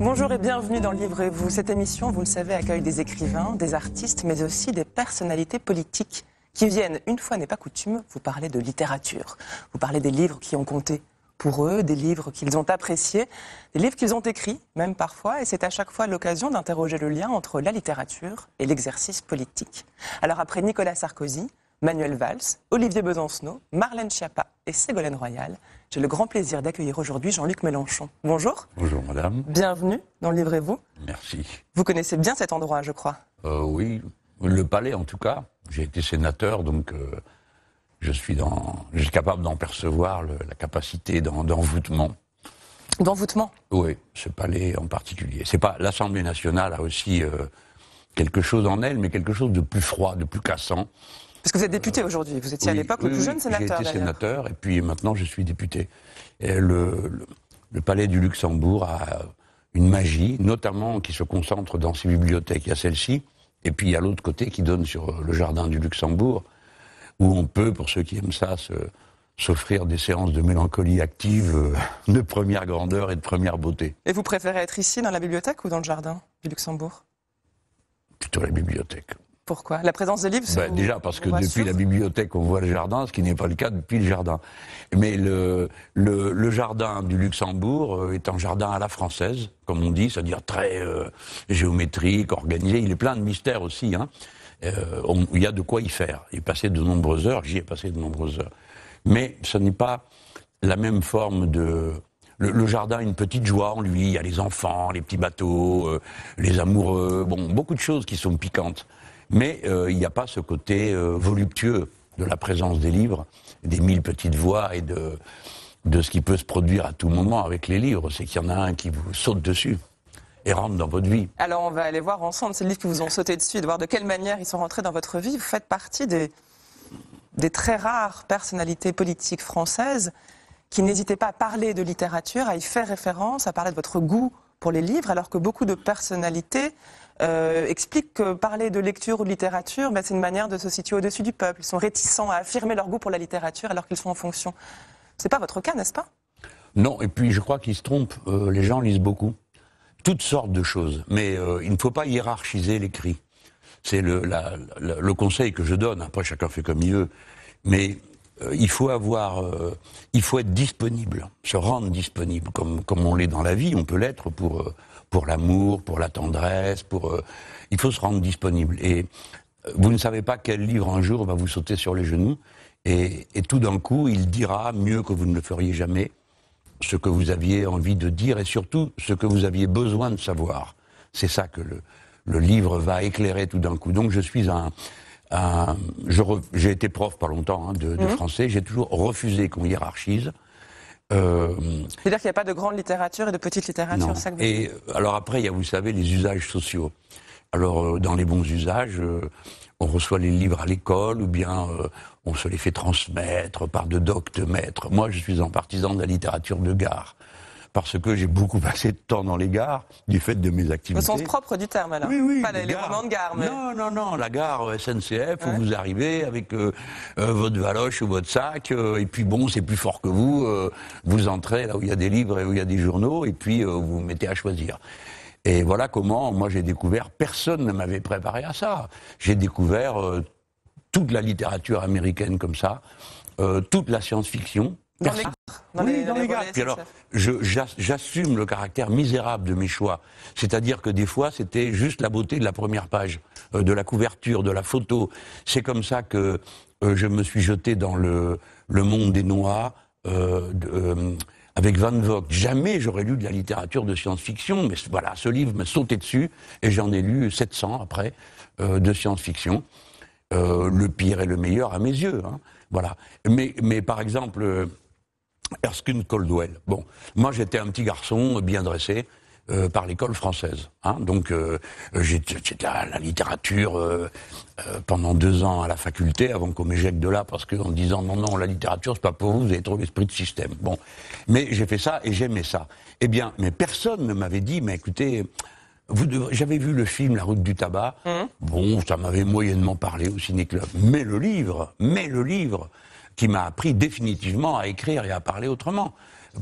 Bonjour et bienvenue dans Livrez-vous. Cette émission, vous le savez, accueille des écrivains, des artistes, mais aussi des personnalités politiques qui viennent, une fois n'est pas coutume, vous parler de littérature. Vous parler des livres qui ont compté pour eux, des livres qu'ils ont appréciés, des livres qu'ils ont écrits, même parfois, et c'est à chaque fois l'occasion d'interroger le lien entre la littérature et l'exercice politique. Alors après Nicolas Sarkozy, Manuel Valls, Olivier Besancenot, Marlène Schiappa et Ségolène Royal, j'ai le grand plaisir d'accueillir aujourd'hui Jean-Luc Mélenchon. Bonjour. Bonjour madame. Bienvenue dans Livrez-vous. Merci. Vous connaissez bien cet endroit, je crois. Euh, oui, le palais en tout cas. J'ai été sénateur, donc euh, je suis dans, je suis capable d'en percevoir la capacité d'envoûtement. D'envoûtement Oui, ce palais en particulier. C'est pas L'Assemblée nationale a aussi euh, quelque chose en elle, mais quelque chose de plus froid, de plus cassant, parce que vous êtes député aujourd'hui. Vous étiez à l'époque le plus jeune sénateur. J'ai été sénateur et puis maintenant je suis député. Et le, palais du Luxembourg a une magie, notamment qui se concentre dans ses bibliothèques. Il y a celle-ci et puis il y a l'autre côté qui donne sur euh, le jardin du Luxembourg où on peut, pour ceux qui aiment ça, se, s'offrir des séances de mélancolie active euh, de première grandeur et de première beauté. Et vous préférez être ici, dans la bibliothèque ou dans le jardin du Luxembourg Plutôt la bibliothèque. Pourquoi La présence de livres c'est bah, Déjà, parce que depuis la bibliothèque, on voit le jardin, ce qui n'est pas le cas depuis le jardin. Mais le, le, jardin du Luxembourg euh, est un jardin à la française, comme on dit, c'est-à-dire très euh, géométrique, organisé. Il est plein de mystères aussi. Hein. Euh, il y a de quoi y faire. il passé de nombreuses heures, j'y ai passé de nombreuses heures. Mais ce n'est pas la même forme de, le, jardin a une petite joie en lui. Il y a les enfants, les petits bateaux, les amoureux, bon, beaucoup de choses qui sont piquantes. Mais euh, il n'y a pas ce côté euh, voluptueux de la présence des livres, des mille petites voix et de, ce qui peut se produire à tout moment avec les livres. C'est qu'il y en a un qui vous saute dessus et rentre dans votre vie. Alors on va aller voir ensemble ces livres qui vous ont sauté dessus, de voir de quelle manière ils sont rentrés dans votre vie. Vous faites partie des, des très rares personnalités politiques françaises qui n'hésitaient pas à parler de littérature, à y faire référence, à parler de votre goût pour les livres, alors que beaucoup de personnalités euh, explique que parler de lecture ou de littérature, bah, c'est une manière de se situer au-dessus du peuple. Ils sont réticents à affirmer leur goût pour la littérature alors qu'ils sont en fonction. C'est pas votre cas, n'est-ce pas Non, et puis je crois qu'ils se trompent. Euh, les gens lisent beaucoup, toutes sortes de choses, mais euh, il ne faut pas hiérarchiser l'écrit. C'est le, conseil que je donne. Après, chacun fait comme il veut, mais il faut avoir, il faut être disponible, se rendre disponible, comme on l'est dans la vie, on peut l'être pour pour l'amour, pour la tendresse, pour. Euh, il faut se rendre disponible. Et euh, vous ne savez pas quel livre un jour va vous sauter sur les genoux. Et, tout d'un coup, il dira mieux que vous ne le feriez jamais ce que vous aviez envie de dire et surtout ce que vous aviez besoin de savoir. C'est ça que le, le, livre va éclairer tout d'un coup. Donc je suis un. j'ai été prof pas longtemps hein, de, mmh. français. J'ai toujours refusé qu'on hiérarchise. Euh, C'est-à-dire qu'il n'y a pas de grande littérature et de petite littérature, Et euh, alors après, il y a, vous savez, les usages sociaux. Alors, euh, dans les bons usages, on reçoit les livres à l'école ou bien on se les fait transmettre par de doctes de maîtres. Moi, je suis un partisan de la littérature de gare parce que j'ai beaucoup passé de temps dans les gares, du fait de mes activités. Au sens propre du terme, alors Oui, oui. Pas les, romans de gare, Non, non, non, la gare euh, SNCF, où vous arrivez avec euh, euh, votre valoche ou votre sac, et puis bon, c'est plus fort que vous, vous entrez là où il y a des livres et où il y a des journaux, et puis vous vous mettez à choisir. Et voilà comment, moi j'ai découvert, personne ne m'avait préparé à ça. J'ai découvert toute la littérature américaine comme ça, toute la science-fiction, dans dans oui, les, dans les, les Puis alors, j'assume le caractère misérable de mes choix. C'est-à-dire que des fois, c'était juste la beauté de la première page, euh, de la couverture, de la photo. C'est comme ça que euh, je me suis jeté dans le, monde des Noirs. Euh, de, avec Van Vogt. Jamais j'aurais lu de la littérature de science-fiction, mais voilà, ce livre m'a sauté dessus et j'en ai lu 700 après de science-fiction. le pire et le meilleur à mes yeux. Hein. Voilà. Mais, mais par exemple, Erskine Caldwell. Bon, moi j'étais un petit garçon euh, bien dressé. Euh, par l'école française. Hein. Donc euh, j'étais à la littérature pendant deux ans à la faculté avant qu'on m'éjecte de là parce qu'en disant non non la littérature c'est pas pour vous, vous avez trop l'esprit de système. Bon, mais j'ai fait ça et j'aimais ça. Eh bien, mais personne ne m'avait dit mais écoutez. J'avais vu le film La route du tabac. Mmh. Bon, ça m'avait moyennement parlé au ciné-club. Mais le livre, mais le livre, qui m'a appris définitivement à écrire et à parler autrement.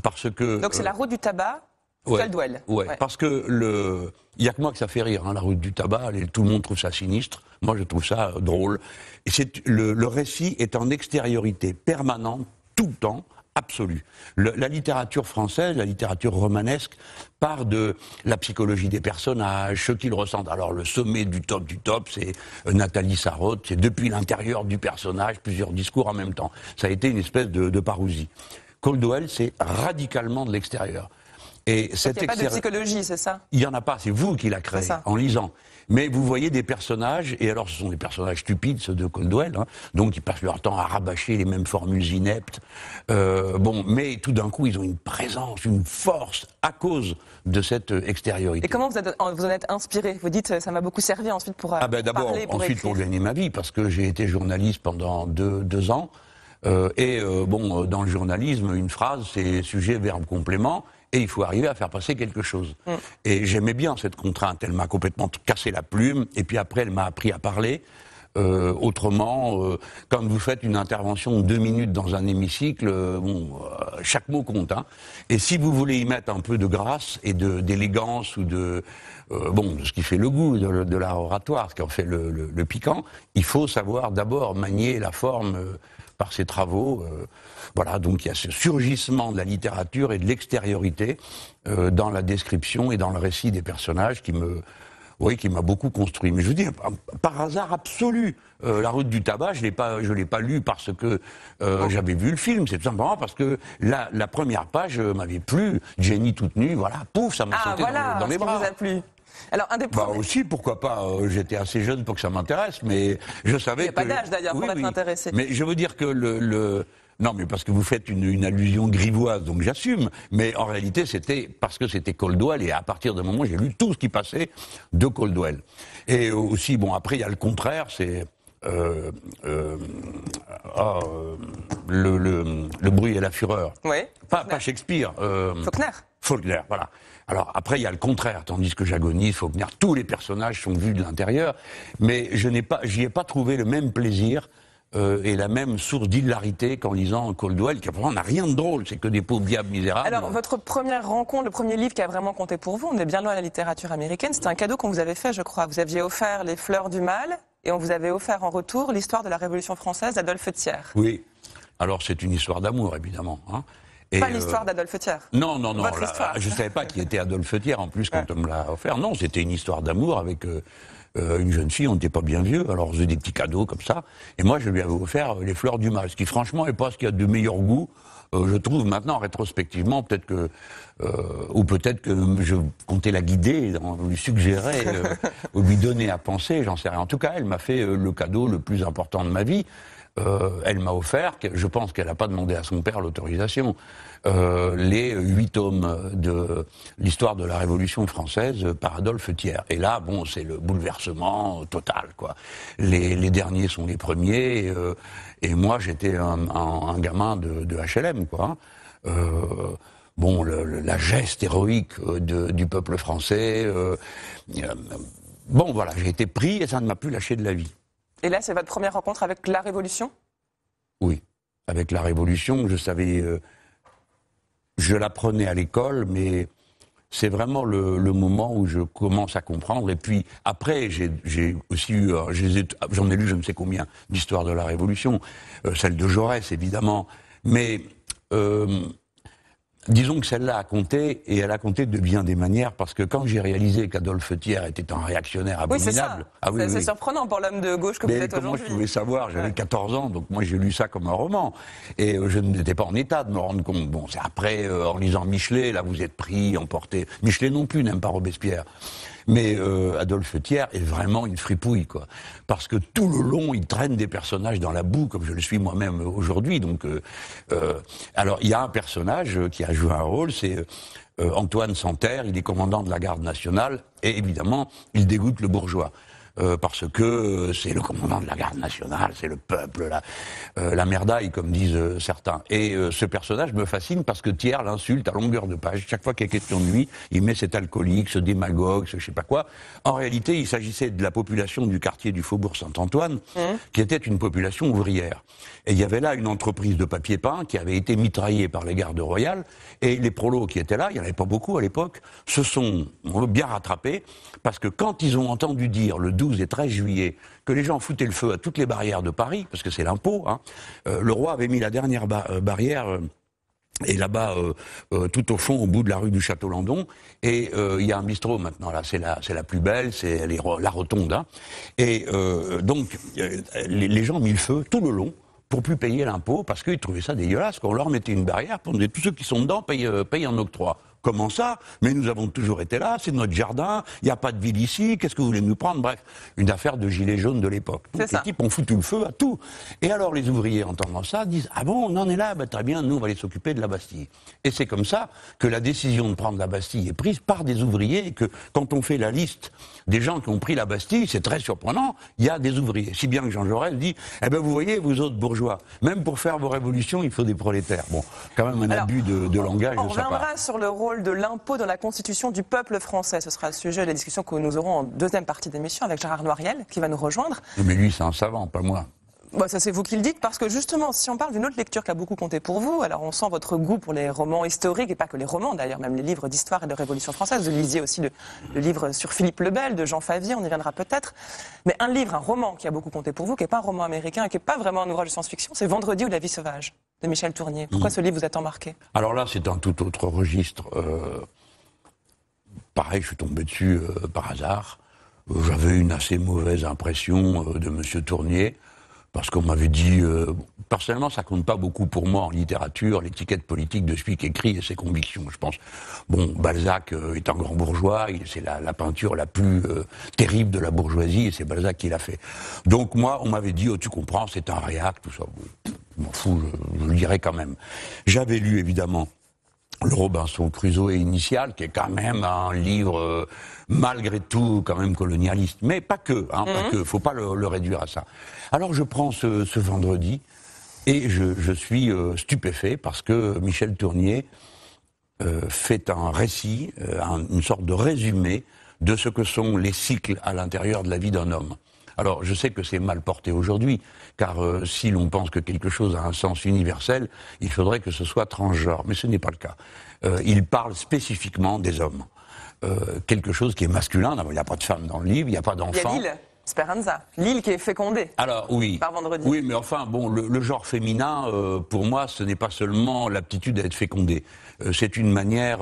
Parce que, Donc c'est la euh, route du tabac Ouais, Oui, ouais, parce que le, il n'y a que moi que ça fait rire, hein, la route du tabac, tout le monde trouve ça sinistre, moi je trouve ça euh, drôle. Et c'est, le, le récit est en extériorité permanente, tout le temps, absolue. la littérature française, la littérature romanesque, part de la psychologie des personnages, ce qu'ils ressentent. Alors le sommet du top du top, c'est euh, Nathalie Sarraute, c'est depuis l'intérieur du personnage, plusieurs discours en même temps. Ça a été une espèce de, parousie. Coldwell, c'est radicalement de l'extérieur. Et cette de psychologie, c'est ça Il n'y en a pas, c'est vous qui la créez, en lisant. Mais vous voyez des personnages, et alors ce sont des personnages stupides, ceux de Condwell, hein, donc ils passent leur temps à rabâcher les mêmes formules ineptes. Euh, bon, mais tout d'un coup, ils ont une présence, une force à cause de cette euh, extériorité. Et comment vous, en êtes inspiré Vous dites, euh, ça m'a beaucoup servi ensuite pour. Ah ben, d'abord, ensuite pour gagner ma vie, parce que j'ai été journaliste pendant deux, ans. et bon, dans le journalisme, une phrase, c'est sujet, verbe, complément et il faut arriver à faire passer quelque chose. Mm. Et j'aimais bien cette contrainte. Elle m'a complètement cassé la plume, et puis après, elle m'a appris à parler. Euh, autrement, quand euh, vous faites une intervention de deux minutes dans un hémicycle, euh, bon, chaque mot compte. Hein. Et si vous voulez y mettre un peu de grâce et d'élégance ou de bon, ce qui fait le goût de, de l'art oratoire, ce qui en fait le, le piquant, il faut savoir d'abord manier la forme par ses travaux. Voilà, donc il y a ce surgissement de la littérature et de l'extériorité euh, dans la description et dans le récit des personnages qui me, oui, qui m'a beaucoup construit. Mais je veux dis, par hasard absolu, euh, La route du tabac, je ne l'ai pas lu parce que euh, j'avais vu le film, c'est tout simplement parce que la, la première page m'avait plu. Jenny toute nue, voilà, pouf, ça m'a ah, sauté dans, les bras. Vous a plu. Alors, un des bah, aussi, pourquoi pas J'étais assez jeune pour que ça m'intéresse, mais je savais. Il n'y a pas d'âge d'ailleurs pour être intéressé. Mais je veux dire que le non, mais parce que vous faites une, allusion grivoise, donc j'assume. Mais en réalité, c'était parce que c'était Coldwell, et à partir d'un moment, j'ai lu tout ce qui passait de Coldwell. Et aussi, bon, après, il y a le contraire, c'est. Euh, euh, oh, le, bruit et la fureur. Oui. Pas, Shakespeare. Euh, Faulkner. Faulkner, voilà. Alors après, il y a le contraire, tandis que j'agonise, Faulkner, tous les personnages sont vus de l'intérieur, mais je n'ai pas, j'y ai pas trouvé le même plaisir euh, et la même source d'hilarité qu'en lisant Coldwell, qui n'a rien de drôle, c'est que des pauvres diables misérables. Alors, votre première rencontre, le premier livre qui a vraiment compté pour vous, on est bien loin de la littérature américaine, c'était un cadeau qu'on vous avait fait, je crois. Vous aviez offert Les Fleurs du Mal, et on vous avait offert en retour l'histoire de la Révolution française d'Adolphe Thiers. Oui. Alors, c'est une histoire d'amour, évidemment. Hein. Et pas l'histoire euh, d'Adolphe Thiers. Non, non, non. je ne savais pas qui était Adolphe Thiers, en plus, quand on me l'a offert. Non, c'était une histoire d'amour avec. Euh, euh, une jeune fille, on n'était pas bien vieux, alors on faisait des petits cadeaux comme ça. Et moi, je lui avais offert euh, les fleurs du mal, ce qui franchement n'est pas ce y a de meilleur goût. Euh, je trouve maintenant, rétrospectivement, peut-être que, ou peut-être que je comptais la guider, lui suggérer, ou lui donner à penser, j'en sais rien. En tout cas, elle m'a fait le cadeau le plus important de ma vie. Euh, elle m'a offert, je pense qu'elle n'a pas demandé à son père l'autorisation, euh, les huit hommes de l'histoire de la Révolution française par Adolphe Thiers. Et là, bon, c'est le bouleversement total, quoi. Les, derniers sont les premiers, euh, et moi, j'étais un, gamin de, HLM, quoi. Hein. bon, la geste héroïque du peuple français. bon, voilà, j'ai été pris et ça ne m'a plus lâché de la vie. Et là, c'est votre première rencontre avec la Révolution Oui, avec la Révolution. Je savais. Euh, je l'apprenais à l'école, mais c'est vraiment le, moment où je commence à comprendre. Et puis après, j'ai aussi eu, euh, j'en ai, lu je ne sais combien d'histoires de la Révolution, euh, celle de Jaurès évidemment, mais Disons que celle-là a compté, et elle a compté de bien des manières, parce que quand j'ai réalisé qu'Adolphe Thiers était un réactionnaire abominable... Ah c'est surprenant pour l'homme de gauche que vous je pouvais savoir J'avais 14 ans, donc moi j'ai lu ça comme un roman. Et euh, je n'étais pas en état de me rendre compte. Bon, c'est après, euh, en lisant Michelet, là vous êtes pris, emporté. Michelet non plus n'aime pas Robespierre. Mais euh, Adolphe Thiers est vraiment une fripouille, quoi. Parce que tout le long, il traîne des personnages dans la boue, comme je le suis moi-même aujourd'hui. Donc, euh, euh, alors, il y a un personnage qui a joué un rôle, c'est Antoine Santerre, il est commandant de la garde nationale, et évidemment, il dégoûte le bourgeois. Euh, parce que euh, c'est le commandant de la garde nationale, c'est le peuple, la, euh, la merdaille, comme disent certains. Et ce personnage me fascine parce que Thiers l'insulte à longueur de page. Chaque fois qu'il y a question de lui, il met cet alcoolique, ce démagogue, ce je sais pas quoi. En réalité, il s'agissait de la population du quartier du Faubourg Saint-Antoine, mmh. qui était une population ouvrière. Et il y avait là une entreprise de papier peint qui avait été mitraillée par les gardes royales, et les prolos qui étaient là, il n'y en avait pas beaucoup à l'époque, se sont bien rattrapés, parce que quand ils ont entendu dire le 12 12 et 13 juillet, que les gens foutaient le feu à toutes les barrières de Paris, parce que c'est l'impôt, hein, euh, le roi avait mis la dernière euh, barrière. Euh, et là-bas, tout au fond, au bout de la rue du Château Landon, et il y a un bistrot maintenant. Là, c'est la, la plus belle, c'est la rotonde. Hein, et donc, les, gens ont mis le feu tout le long pour plus payer l'impôt parce qu'ils trouvaient ça dégueulasse. Qu'on leur mettait une barrière pour dire tous ceux qui sont dedans payent en octroi. Comment ça Mais nous avons toujours été là, c'est notre jardin, il n'y a pas de ville ici, qu'est-ce que vous voulez nous prendre Bref, une affaire de gilets jaunes de l'époque. Les types ont foutu le feu à tout. Et alors les ouvriers, entendant ça, disent Ah bon, on en est là, bah, très bien, nous on va aller s'occuper de la Bastille. Et c'est comme ça que la décision de prendre la Bastille est prise par des ouvriers et que quand on fait la liste des gens qui ont pris la Bastille, c'est très surprenant, il y a des ouvriers. Si bien que Jean Jaurès dit Eh ben vous voyez, vous autres bourgeois, même pour faire vos révolutions, il faut des prolétaires. Bon, quand même un abus de, langage. sur le de l'impôt dans la constitution du peuple français. Ce sera le sujet de la discussion que nous aurons en deuxième partie d'émission avec Gérard Noiriel, qui va nous rejoindre. Mais lui, c'est un savant, pas moi. Moi, bah, ça, c'est vous qui le dites, parce que justement, si on parle d'une autre lecture qui a beaucoup compté pour vous, alors on sent votre goût pour les romans historiques, et pas que les romans d'ailleurs, même les livres d'histoire et de Révolution française. Vous lisiez aussi le, livre sur Philippe Lebel, de Jean Favier, on y viendra peut-être. Mais un livre, un roman qui a beaucoup compté pour vous, qui n'est pas un roman américain, qui n'est pas vraiment un ouvrage de science-fiction, c'est Vendredi ou La vie sauvage de Michel Tournier. Pourquoi hmm. ce livre vous a tant marqué Alors là, c'est un tout autre registre. Euh, pareil, je suis tombé dessus euh, par hasard. J'avais une assez mauvaise impression euh, de Monsieur Tournier, parce qu'on m'avait dit... personnellement, ça compte pas beaucoup pour moi en littérature, l'étiquette politique de celui qui écrit et ses convictions, je pense. Bon, Balzac est un grand bourgeois, c'est la, peinture la plus terrible de la bourgeoisie, et c'est Balzac qui l'a fait. Donc moi, on m'avait dit, oh, tu comprends, c'est un réacte, tout ça je m'en fous, je, le lirai quand même. J'avais lu évidemment le Robinson Crusoe initial, qui est quand même un livre euh, malgré tout quand même colonialiste, mais pas que, hein, pas mhm. que, faut pas le, réduire à ça. Alors je prends ce, vendredi et je, suis euh, stupéfait parce que Michel Tournier euh, fait un récit, une sorte de résumé de ce que sont les cycles à l'intérieur de la vie d'un homme. Alors je sais que c'est mal porté aujourd'hui, car euh, si l'on pense que quelque chose a un sens universel, il faudrait que ce soit transgenre, mais ce n'est pas le cas. Euh, il parle spécifiquement des hommes. Euh, quelque chose qui est masculin, il n'y a pas de femme dans le livre, il n'y a pas d'enfant. Speranza, l'île qui est fécondée. Alors oui. Par vendredi. Oui, mais enfin bon, le, genre féminin, pour moi, ce n'est pas seulement l'aptitude à être fécondée. c'est une manière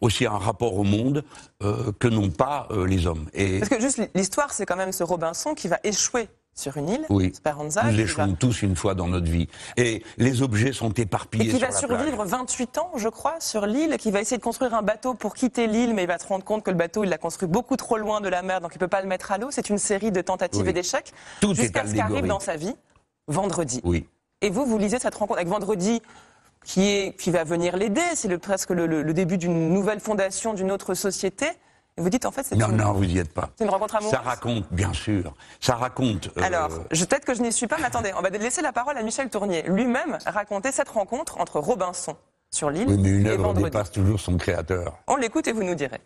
aussi un rapport au monde que n'ont pas les hommes. Et... Parce que juste l'histoire, c'est quand même ce Robinson qui va échouer sur une île, oui. Nous l'échouons tous une fois dans notre vie. Et les objets sont éparpillés. Et qui va survivre 28 ans, je crois, sur l'île, qui va essayer de construire un bateau pour quitter l'île, mais il va se rendre compte que le bateau, il l'a construit beaucoup trop loin de la mer, donc il ne peut pas le mettre à l'eau. C'est une série de tentatives et d'échecs. Tout Jusqu'à ce qu'arrive dans sa vie, vendredi. Oui. Et vous, vous lisez cette rencontre avec vendredi. Qui, est, qui va venir l'aider, c'est le, presque le début d'une nouvelle fondation, d'une autre société vous dites en fait c'est Non, une... non, vous n'y êtes pas. C'est une rencontre amoureuse. Ça raconte, bien sûr. Ça raconte. Euh, Alors, peut-être que je n'y suis pas, mais attendez, on va laisser la parole à Michel Tournier. Lui-même raconter cette rencontre entre Robinson sur l'île. Oui, mais une œuvre dépasse toujours son créateur. On l'écoute et vous nous direz.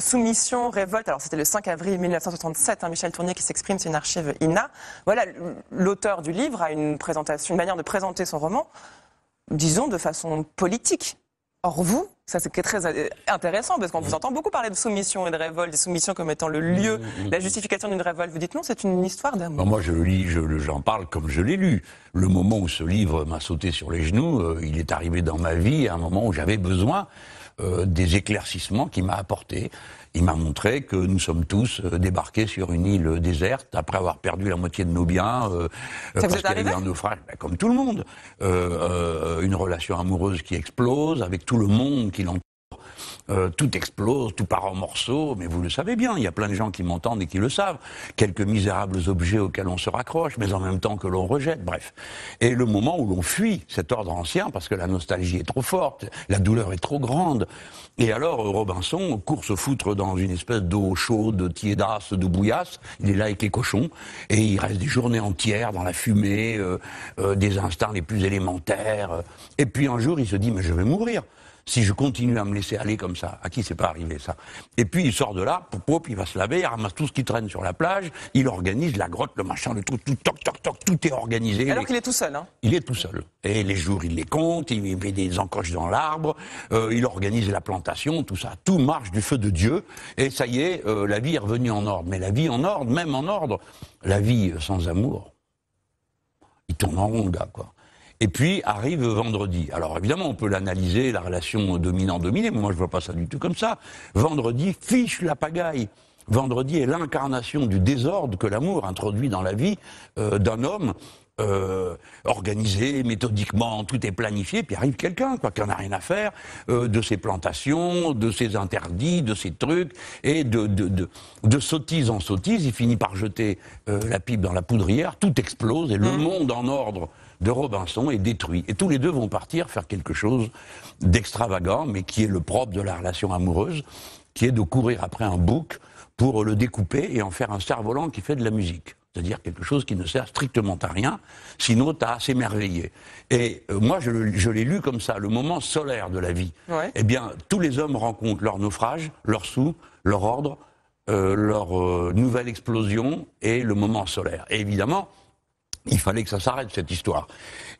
soumission, révolte. Alors c'était le 5 avril 1967, hein, Michel Tournier qui s'exprime, c'est une archive INA. Voilà, l'auteur du livre a une manière de présenter son roman, disons de façon politique. Or vous, ça c'est très euh, intéressant parce qu'on vous entend beaucoup parler de soumission et de révolte, de soumission comme étant le lieu, mm, mm, mm. la justification d'une révolte. Vous dites non, c'est une histoire d'amour. Moi je le lis, j'en parle comme je l'ai lu. Le moment où ce livre m'a sauté sur les genoux, euh, il est arrivé dans ma vie à un moment où j'avais besoin euh, des éclaircissements qu'il m'a apporté. Il m'a montré que nous sommes tous euh, débarqués sur une île déserte après avoir perdu la moitié de nos biens euh, parce qu'il y a un naufrage, ben, comme tout le monde. une relation amoureuse qui explose avec tout le monde qui l'entend. Euh, tout explose, tout part en morceaux, mais vous le savez bien, il y a plein de gens qui m'entendent et qui le savent, quelques misérables objets auxquels on se raccroche, mais en même temps que l'on rejette, bref. Et le moment où l'on fuit cet ordre ancien, parce que la nostalgie est trop forte, la douleur est trop grande, et alors euh, Robinson court se foutre dans une espèce d'eau chaude, tiédasse, de bouillasse, il est là avec les cochons, et il reste des journées entières dans la fumée, euh, des instants les plus élémentaires, et puis un jour il se dit, mais je vais mourir. Si je continue à me laisser aller comme ça, à qui c'est pas arrivé ça Et puis il sort de là, pop, il va se laver, il ramasse tout ce qui traîne sur la plage, il organise la grotte, le machin, le truc, tout, toc, toc, toc, tout est organisé. Alors qu'il est tout seul, hein Il est tout seul. Et les jours, il les compte, il met des encoches dans l'arbre, euh, il organise la plantation, tout ça. Tout marche du feu de Dieu, et ça y est, euh, la vie est revenue en ordre. Mais la vie en ordre, même en ordre, la vie euh, sans amour, il tourne en rond, quoi. Et puis arrive vendredi. Alors évidemment, on peut l'analyser, la relation dominant-dominé, mais moi je vois pas ça du tout comme ça. Vendredi fiche la pagaille. Vendredi est l'incarnation du désordre que l'amour introduit dans la vie euh, d'un homme euh, organisé méthodiquement, tout est planifié, puis arrive quelqu'un quoi, qui en a rien à faire euh, de ses plantations, de ses interdits, de ses trucs, et de, de, sottise en sottise, il finit par jeter la pipe dans la poudrière, tout explose, et le mmh. monde en ordre de Robinson est détruit. Et tous les deux vont partir faire quelque chose d'extravagant, mais qui est le propre de la relation amoureuse, qui est de courir après un bouc pour le découper et en faire un cerf-volant qui fait de la musique. C'est-à-dire quelque chose qui ne sert strictement à rien, sinon à s'émerveiller. Et euh, moi, je, l'ai lu comme ça, le moment solaire de la vie. Eh bien, tous les hommes rencontrent leur naufrage, leur sou, leur ordre, euh, leur euh, nouvelle explosion et le moment solaire. Et évidemment, il fallait que ça s'arrête, cette histoire.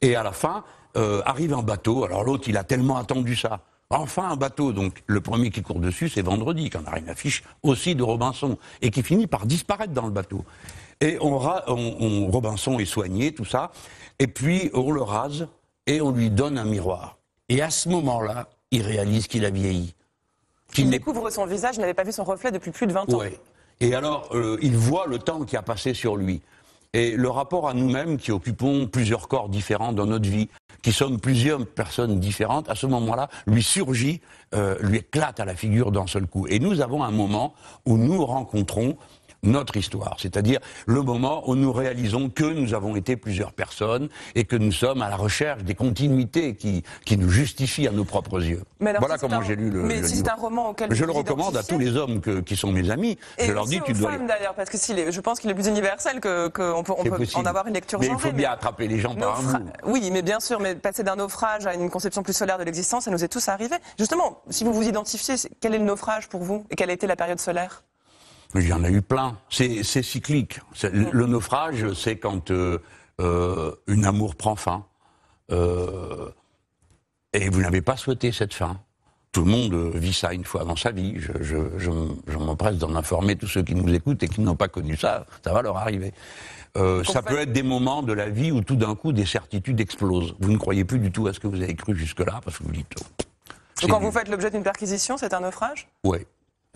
Et à la fin, euh, arrive un bateau. Alors l'autre, il a tellement attendu ça. Enfin un bateau, donc le premier qui court dessus, c'est vendredi, quand a une affiche aussi de Robinson, et qui finit par disparaître dans le bateau. Et on, Robinson est soigné, tout ça, et puis on le rase, et on lui donne un miroir. Et à ce moment-là, il réalise qu'il a vieilli. il, découvre son visage, il n'avait pas vu son reflet depuis plus de 20 ans. Et alors, euh, il voit le temps qui a passé sur lui et le rapport à nous-mêmes qui occupons plusieurs corps différents dans notre vie, qui sommes plusieurs personnes différentes, à ce moment-là, lui surgit, euh, lui éclate à la figure d'un seul coup. Et nous avons un moment où nous rencontrons notre histoire, c'est-à-dire le moment où nous réalisons que nous avons été plusieurs personnes et que nous sommes à la recherche des continuités qui, qui nous justifient à nos propres yeux. voilà comment j'ai lu le. Mais c'est un roman auquel je le recommande à tous les hommes qui sont mes amis. je leur dis, tu dois. d'ailleurs, parce que je pense qu'il est plus universel qu'on peut, peut en avoir une lecture. Mais il faut bien attraper les gens par un bout. Oui, mais bien sûr, mais passer d'un naufrage à une conception plus solaire de l'existence, ça nous est tous arrivé. Justement, si vous vous identifiez, quel est le naufrage pour vous et quelle a été la période solaire il y en a eu plein. C'est cyclique. Le, naufrage, c'est quand euh, euh, une amour prend fin. Euh, et vous n'avez pas souhaité cette fin. Tout le monde vit ça une fois dans sa vie. Je, m'empresse d'en informer tous ceux qui nous écoutent et qui n'ont pas connu ça. Ça va leur arriver. ça peut être des moments de la vie où tout d'un coup des certitudes explosent. Vous ne croyez plus du tout à ce que vous avez cru jusque-là parce que vous dites. Oh, Donc quand vous faites l'objet d'une perquisition, c'est un naufrage Oui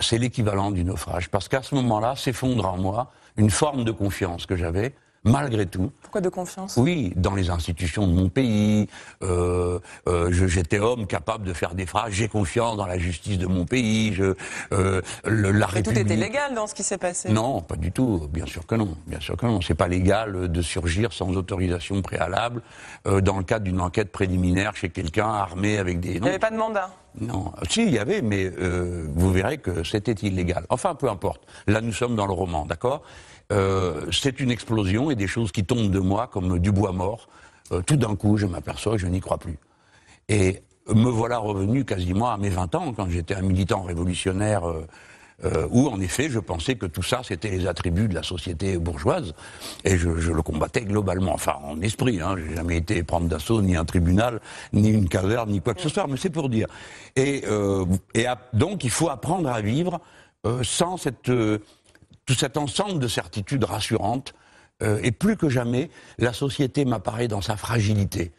c'est l'équivalent du naufrage. Parce qu'à ce moment-là, s'effondre en moi une forme de confiance que j'avais, malgré tout. Pourquoi de confiance Oui, dans les institutions de mon pays. Euh, euh, j'étais homme capable de faire des phrases. J'ai confiance dans la justice de mon pays. Je, euh, Mais Tout était légal dans ce qui s'est passé. Non, pas du tout. Bien sûr que non. Bien sûr que non. C'est pas légal de surgir sans autorisation préalable euh, dans le cadre d'une enquête préliminaire chez quelqu'un armé avec des. Il n'y avait pas de mandat. Non, si, il y avait, mais vous verrez que c'était illégal. Enfin, peu importe. Là, nous sommes dans le roman, d'accord euh, c'est une explosion et des choses qui tombent de moi comme du bois mort. Euh, tout d'un coup, je m'aperçois que je n'y crois plus. Et me voilà revenu quasiment à mes 20 ans, quand j'étais un militant révolutionnaire, euh, où en effet je pensais que tout ça c'était les attributs de la société bourgeoise, et je, le combattais globalement, enfin en esprit, hein, j'ai jamais été prendre d'assaut ni un tribunal, ni une caverne, ni quoi que ce soit, mais c'est pour dire. Et, et donc il faut apprendre à vivre sans cette tout cet ensemble de certitudes rassurantes. Euh, et plus que jamais, la société m'apparaît dans sa fragilité.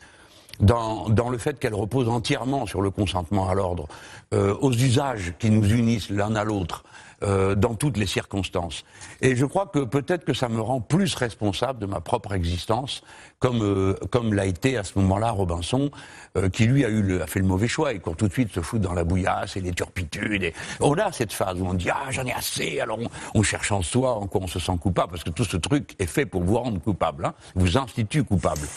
Dans, le fait qu'elle repose entièrement sur le consentement à l'ordre, euh, aux usages qui nous unissent l'un à l'autre, euh, dans toutes les circonstances. Et je crois que peut-être que ça me rend plus responsable de ma propre existence, comme, euh, comme l'a été à ce moment-là Robinson, euh, qui lui a, eu a fait le mauvais choix et qu'on tout de suite se fout dans la bouillasse et les turpitudes. Et... On a cette phase où on dit Ah, j'en ai assez, alors on, cherche en soi en quoi on se sent coupable, parce que tout ce truc est fait pour vous rendre coupable, hein, vous institue coupable.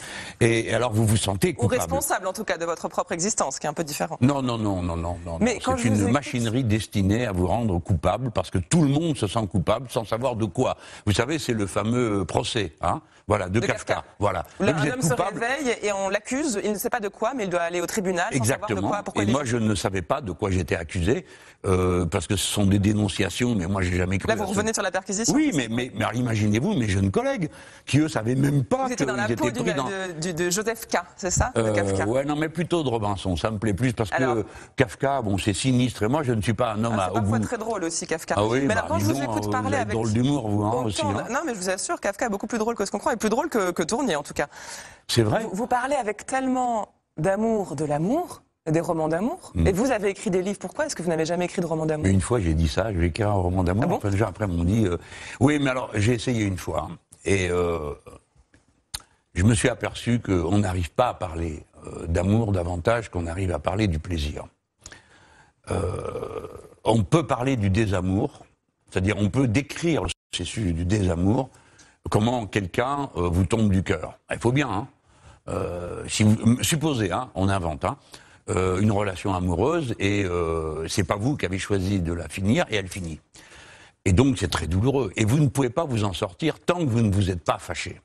Et, alors vous vous sentez coupable. Ou responsable en tout cas de votre propre existence, qui est un peu différent. Non, non, non, non, non. non c'est une machinerie destinée à vous rendre coupable parce que tout le monde se sent coupable sans savoir de quoi. Vous savez, c'est le fameux procès. Hein voilà, de, Kafka. Voilà. Le, homme se réveille et on l'accuse, il ne sait pas de quoi, mais il doit aller au tribunal. Exactement. de quoi, et moi, je ne savais pas de quoi j'étais accusé, euh, parce que ce sont des dénonciations, mais moi, j'ai jamais cru. Là, vous revenez sur la perquisition Oui, mais, mais, imaginez-vous, mes jeunes collègues, qui eux savaient même pas vous étaient pris du, dans... de, de, de, Joseph K, c'est ça euh, Kafka. Ouais, non, mais plutôt de Robinson, ça me plaît plus, parce que Kafka, bon, c'est sinistre, et moi, je ne suis pas un homme ah, à. C'est parfois très drôle aussi, Kafka. Ah oui, mais bah, quand je vous écoute euh, parler avec. drôle d'humour, vous, hein, hein. Non, mais je vous assure, Kafka est beaucoup plus drôle que ce qu'on croit plus drôle que, que Tournier, en tout cas. C'est vrai. Vous, parlez avec tellement d'amour de l'amour, des romans d'amour. Hmm. Et vous avez écrit des livres. Pourquoi est-ce que vous n'avez jamais écrit de romans d'amour Une fois, j'ai dit ça. J'ai écrit un roman d'amour. Ah bon déjà, après, on dit. Euh, oui, mais alors, j'ai essayé une fois. Hein, et euh, je me suis aperçu qu'on n'arrive pas à parler euh, d'amour davantage qu'on arrive à parler du plaisir. on peut parler du désamour, c'est-à-dire on peut décrire le processus du désamour, comment quelqu'un euh, vous tombe du cœur. Il faut bien, hein euh, si vous, euh, supposez, hein, on invente, hein, une relation amoureuse et c'est pas vous qui avez choisi de la finir et elle finit. Et donc c'est très douloureux. Et vous ne pouvez pas vous en sortir tant que vous ne vous êtes pas fâché.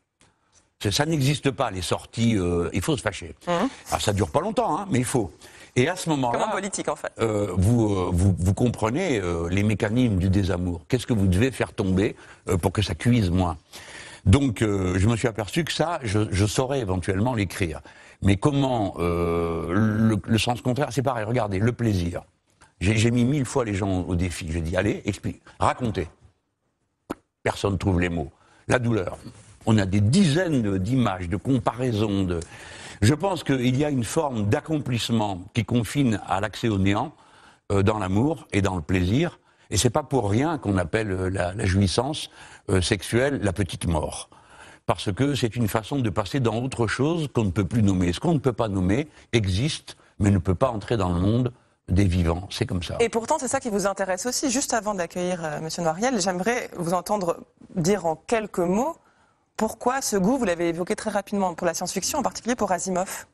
Ça n'existe pas, les sorties, il faut se fâcher. Mmh. ça dure pas longtemps, hein, mais il faut. Et à ce moment-là, politique en fait, vous, vous, comprenez les mécanismes du désamour. Qu'est-ce que vous devez faire tomber pour que ça cuise moins donc euh, je me suis aperçu que ça, je, saurais éventuellement l'écrire. Mais comment euh, le, sens contraire, c'est pareil, regardez, le plaisir. J'ai mis mille fois les gens au défi. J'ai dit, allez, explique, racontez. Personne ne trouve les mots. La douleur. On a des dizaines d'images, de comparaisons. De... Je pense qu'il y a une forme d'accomplissement qui confine à l'accès au néant euh, dans l'amour et dans le plaisir et c'est pas pour rien qu'on appelle euh, la, jouissance euh, sexuelle la petite mort. Parce que c'est une façon de passer dans autre chose qu'on ne peut plus nommer. Ce qu'on ne peut pas nommer existe, mais ne peut pas entrer dans le monde des vivants. C'est comme ça. Et pourtant, c'est ça qui vous intéresse aussi. Juste avant d'accueillir euh, Monsieur M. Noiriel, j'aimerais vous entendre dire en quelques mots pourquoi ce goût, vous l'avez évoqué très rapidement, pour la science-fiction, en particulier pour Asimov.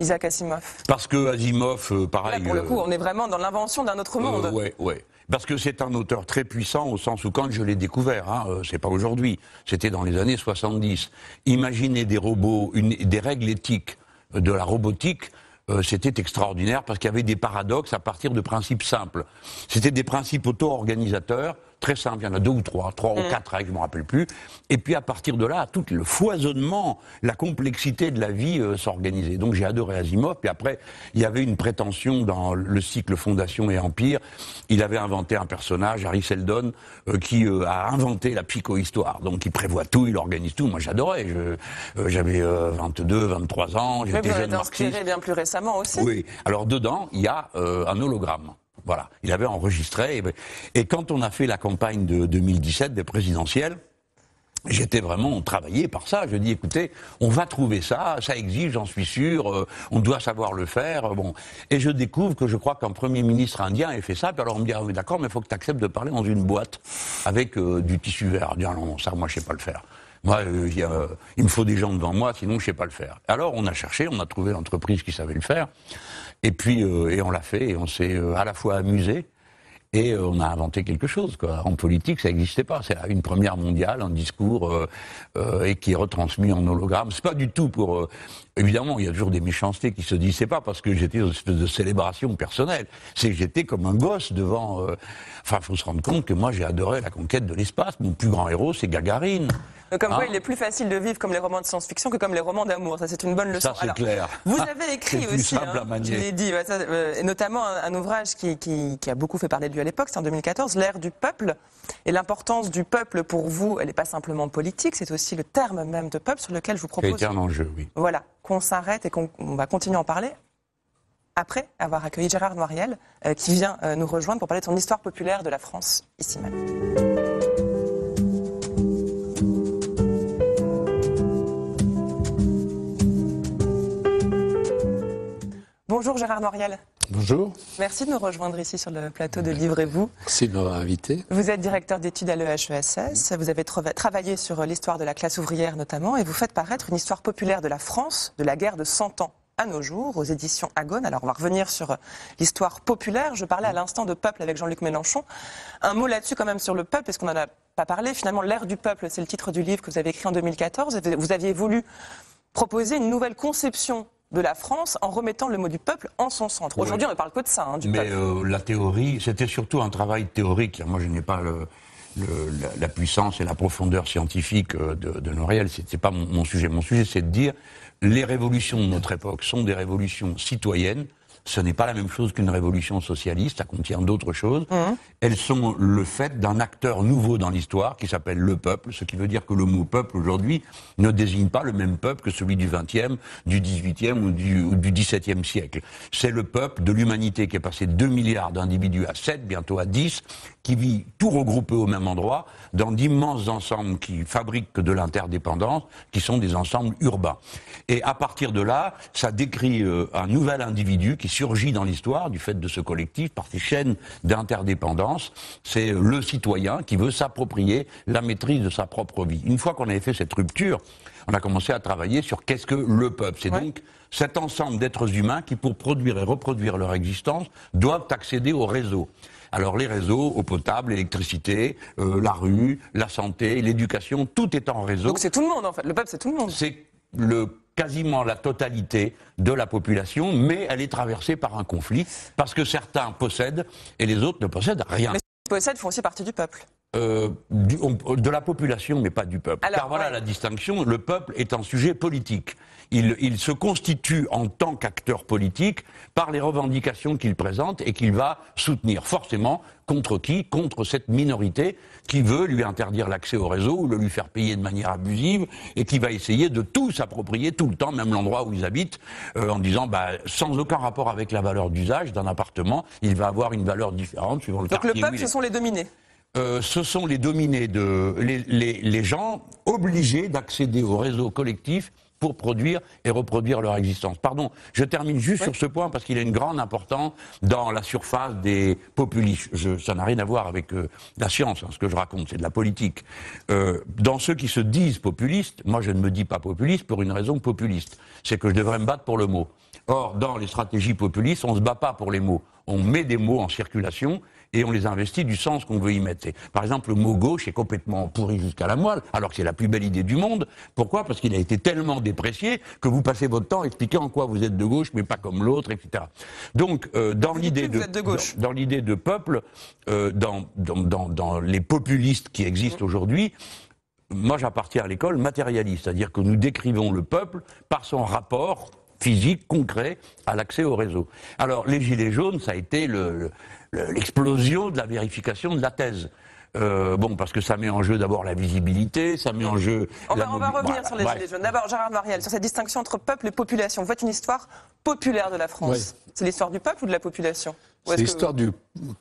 Isaac Asimov. Parce que Asimov, pareil. Là, pour le coup, on est vraiment dans l'invention d'un autre monde. Oui, oui. Ouais. Parce que c'est un auteur très puissant au sens où quand je l'ai découvert, hein, euh, c'est pas aujourd'hui, c'était dans les années 70. Imaginer des robots, des règles éthiques euh, de la robotique, euh, c'était extraordinaire parce qu'il y avait des paradoxes à partir de principes simples. C'était des principes auto-organisateurs très simple, il y en a deux ou trois, trois ou mm. quatre, hein, je ne me rappelle plus. Et puis à partir de là, tout le foisonnement, la complexité de la vie euh, s'organisait. Donc j'ai adoré Asimov. Puis après, il y avait une prétention dans le cycle Fondation et Empire. Il avait inventé un personnage, Harry Seldon, euh, qui euh, a inventé la psychohistoire. Donc il prévoit tout, il organise tout. Moi j'adorais. J'avais 22, 23 ans. J'étais jeune marxiste. bien plus récemment aussi. Oui. Alors dedans, il y a un hologramme. Voilà, il avait enregistré. Ben, et, quand on a fait la campagne de 2017 des présidentielles, J'étais vraiment travaillé par ça. Je dis, écoutez, on va trouver ça, ça exige, j'en suis sûr, euh, on doit savoir le faire. Euh, bon. Et je découvre que je crois qu'un Premier ministre indien ait fait ça. Puis alors on me dit, ah, d'accord, mais il faut que tu acceptes de parler dans une boîte avec euh, du tissu vert. Je dis, ah non, ça, moi, je sais pas le faire. Moi, il me faut des gens devant moi, sinon je sais pas le faire. Alors on a cherché, on a trouvé l'entreprise qui savait le faire. Et puis, euh, et on l'a fait, et on s'est euh, à la fois amusé, et euh, on a inventé quelque chose. Quoi. En politique, ça n'existait pas. C'est une première mondiale, un discours et qui est retransmis en hologramme. C'est pas du tout pour Évidemment, il y a toujours des méchancetés qui se disent. C'est pas parce que j'étais dans une espèce de célébration personnelle. C'est que j'étais comme un gosse devant. Euh, enfin, il faut se rendre compte que moi, j'ai adoré la conquête de l'espace. Mon plus grand héros, c'est Gagarine. Euh, comme quoi, hein il est plus facile de vivre comme les romans de science-fiction que comme les romans d'amour. Ça, c'est une bonne leçon. Ça, c'est clair. Vous ah, avez écrit aussi, hein, je l'ai dit, euh, notamment un, ouvrage qui, qui, a beaucoup fait parler de lui à l'époque, c'est en 2014, L'ère du peuple. Et l'importance du peuple pour vous, elle n'est pas simplement politique, c'est aussi le terme même de peuple sur lequel je vous propose. C'est un enjeu, oui. Voilà, qu'on s'arrête et qu'on va continuer à en parler après avoir accueilli Gérard Noiriel, euh, qui vient euh, nous rejoindre pour parler de son histoire populaire de la France, ici même. Bonjour Gérard Noiriel. Bonjour. Merci de nous rejoindre ici sur le plateau de Livrez-vous. Merci de m'avoir invité. Vous êtes directeur d'études à l'EHESS. Vous avez travaillé sur l'histoire de la classe ouvrière notamment et vous faites paraître une histoire populaire de la France, de la guerre de 100 ans à nos jours aux éditions Agone. Alors on va revenir sur l'histoire populaire. Je parlais à l'instant de peuple avec Jean-Luc Mélenchon. Un mot là-dessus quand même sur le peuple, parce qu'on n'en a pas parlé. Finalement, l'ère du peuple, c'est le titre du livre que vous avez écrit en 2014. Vous aviez voulu proposer une nouvelle conception de la France en remettant le mot du peuple en son centre. Aujourd'hui, on ne parle que de ça, hein, Mais euh, la théorie, c'était surtout un travail théorique. Moi, je n'ai pas la, puissance et la profondeur scientifique euh, de, de Noël. Ce n'était pas mon, sujet. Mon sujet, c'est de dire les révolutions de notre époque sont des révolutions citoyennes ce n'est pas la même chose qu'une révolution socialiste, ça contient d'autres choses. Mmh. Elles sont le fait d'un acteur nouveau dans l'histoire qui s'appelle le peuple, ce qui veut dire que le mot peuple aujourd'hui ne désigne pas le même peuple que celui du 20e du XVIIIe ou du, ou XVIIe siècle. C'est le peuple de l'humanité qui est passé de 2 milliards d'individus à 7, bientôt à 10, qui vit tout regroupé au même endroit, dans d'immenses ensembles qui fabriquent de l'interdépendance, qui sont des ensembles urbains. Et à partir de là, ça décrit euh, un nouvel individu qui surgit dans l'histoire du fait de ce collectif par ces chaînes d'interdépendance. C'est euh, le citoyen qui veut s'approprier la maîtrise de sa propre vie. Une fois qu'on avait fait cette rupture, on a commencé à travailler sur qu'est-ce que le peuple. C'est donc cet ensemble d'êtres humains qui, pour produire et reproduire leur existence, doivent accéder au réseau. Alors les réseaux, eau potable, électricité, euh, la rue, la santé, l'éducation, tout est en réseau. Donc c'est tout le monde en fait. Le peuple c'est tout le monde. C'est le quasiment la totalité de la population, mais elle est traversée par un conflit parce que certains possèdent et les autres ne possèdent rien. Mais ceux qui possèdent font aussi partie du peuple. Euh, de la population, mais pas du peuple. Car voilà la distinction, le peuple est un sujet politique il, se constitue en tant qu'acteur politique par les revendications qu'il présente et qu'il va soutenir. Forcément, contre qui Contre cette minorité qui veut lui interdire l'accès au réseau ou le lui faire payer de manière abusive et qui va essayer de tout s'approprier tout le temps, même l'endroit où ils habitent, euh, en disant bah, sans aucun rapport avec la valeur d'usage d'un appartement, il va avoir une valeur différente suivant le Donc le peuple, ce sont les dominés euh, ce sont les dominés de les gens obligés d'accéder au réseau collectif pour produire et reproduire leur existence. Pardon, je termine juste sur ce point parce qu'il a une grande importance dans la surface des populistes. ça n'a rien à voir avec euh, la science, hein. ce que je raconte, c'est de la politique. Euh, dans ceux qui se disent populistes, moi je ne me dis pas populiste pour une raison populiste, c'est que je devrais me battre pour le mot. Or, dans les stratégies populistes, on ne se bat pas pour les mots. On met des mots en circulation et on les investit du sens qu'on veut y mettre. Par exemple, le mot gauche est complètement pourri jusqu'à la moelle, alors que c'est la plus belle idée du monde. Pourquoi Parce qu'il a été tellement déprécié que vous passez votre temps à expliquer en quoi vous êtes de gauche, mais pas comme l'autre, etc. Donc, euh, dans l'idée de, dans, l'idée de peuple, euh, dans, dans, dans, les populistes qui existent mhm. aujourd'hui, moi j'appartiens à l'école matérialiste, c'est-à-dire que nous décrivons le peuple par son rapport physique, concret, à l'accès au réseau. Alors, les Gilets jaunes, ça a été l'explosion de la vérification de la thèse. Euh, bon, parce que ça met en jeu d'abord la visibilité, ça met en jeu. On, va, revenir sur les Gilets jaunes. D'abord, Gérard Mariel, sur cette distinction entre peuple et population. Vous faites une histoire populaire de la France. C'est l'histoire du peuple ou de la population c'est l'histoire du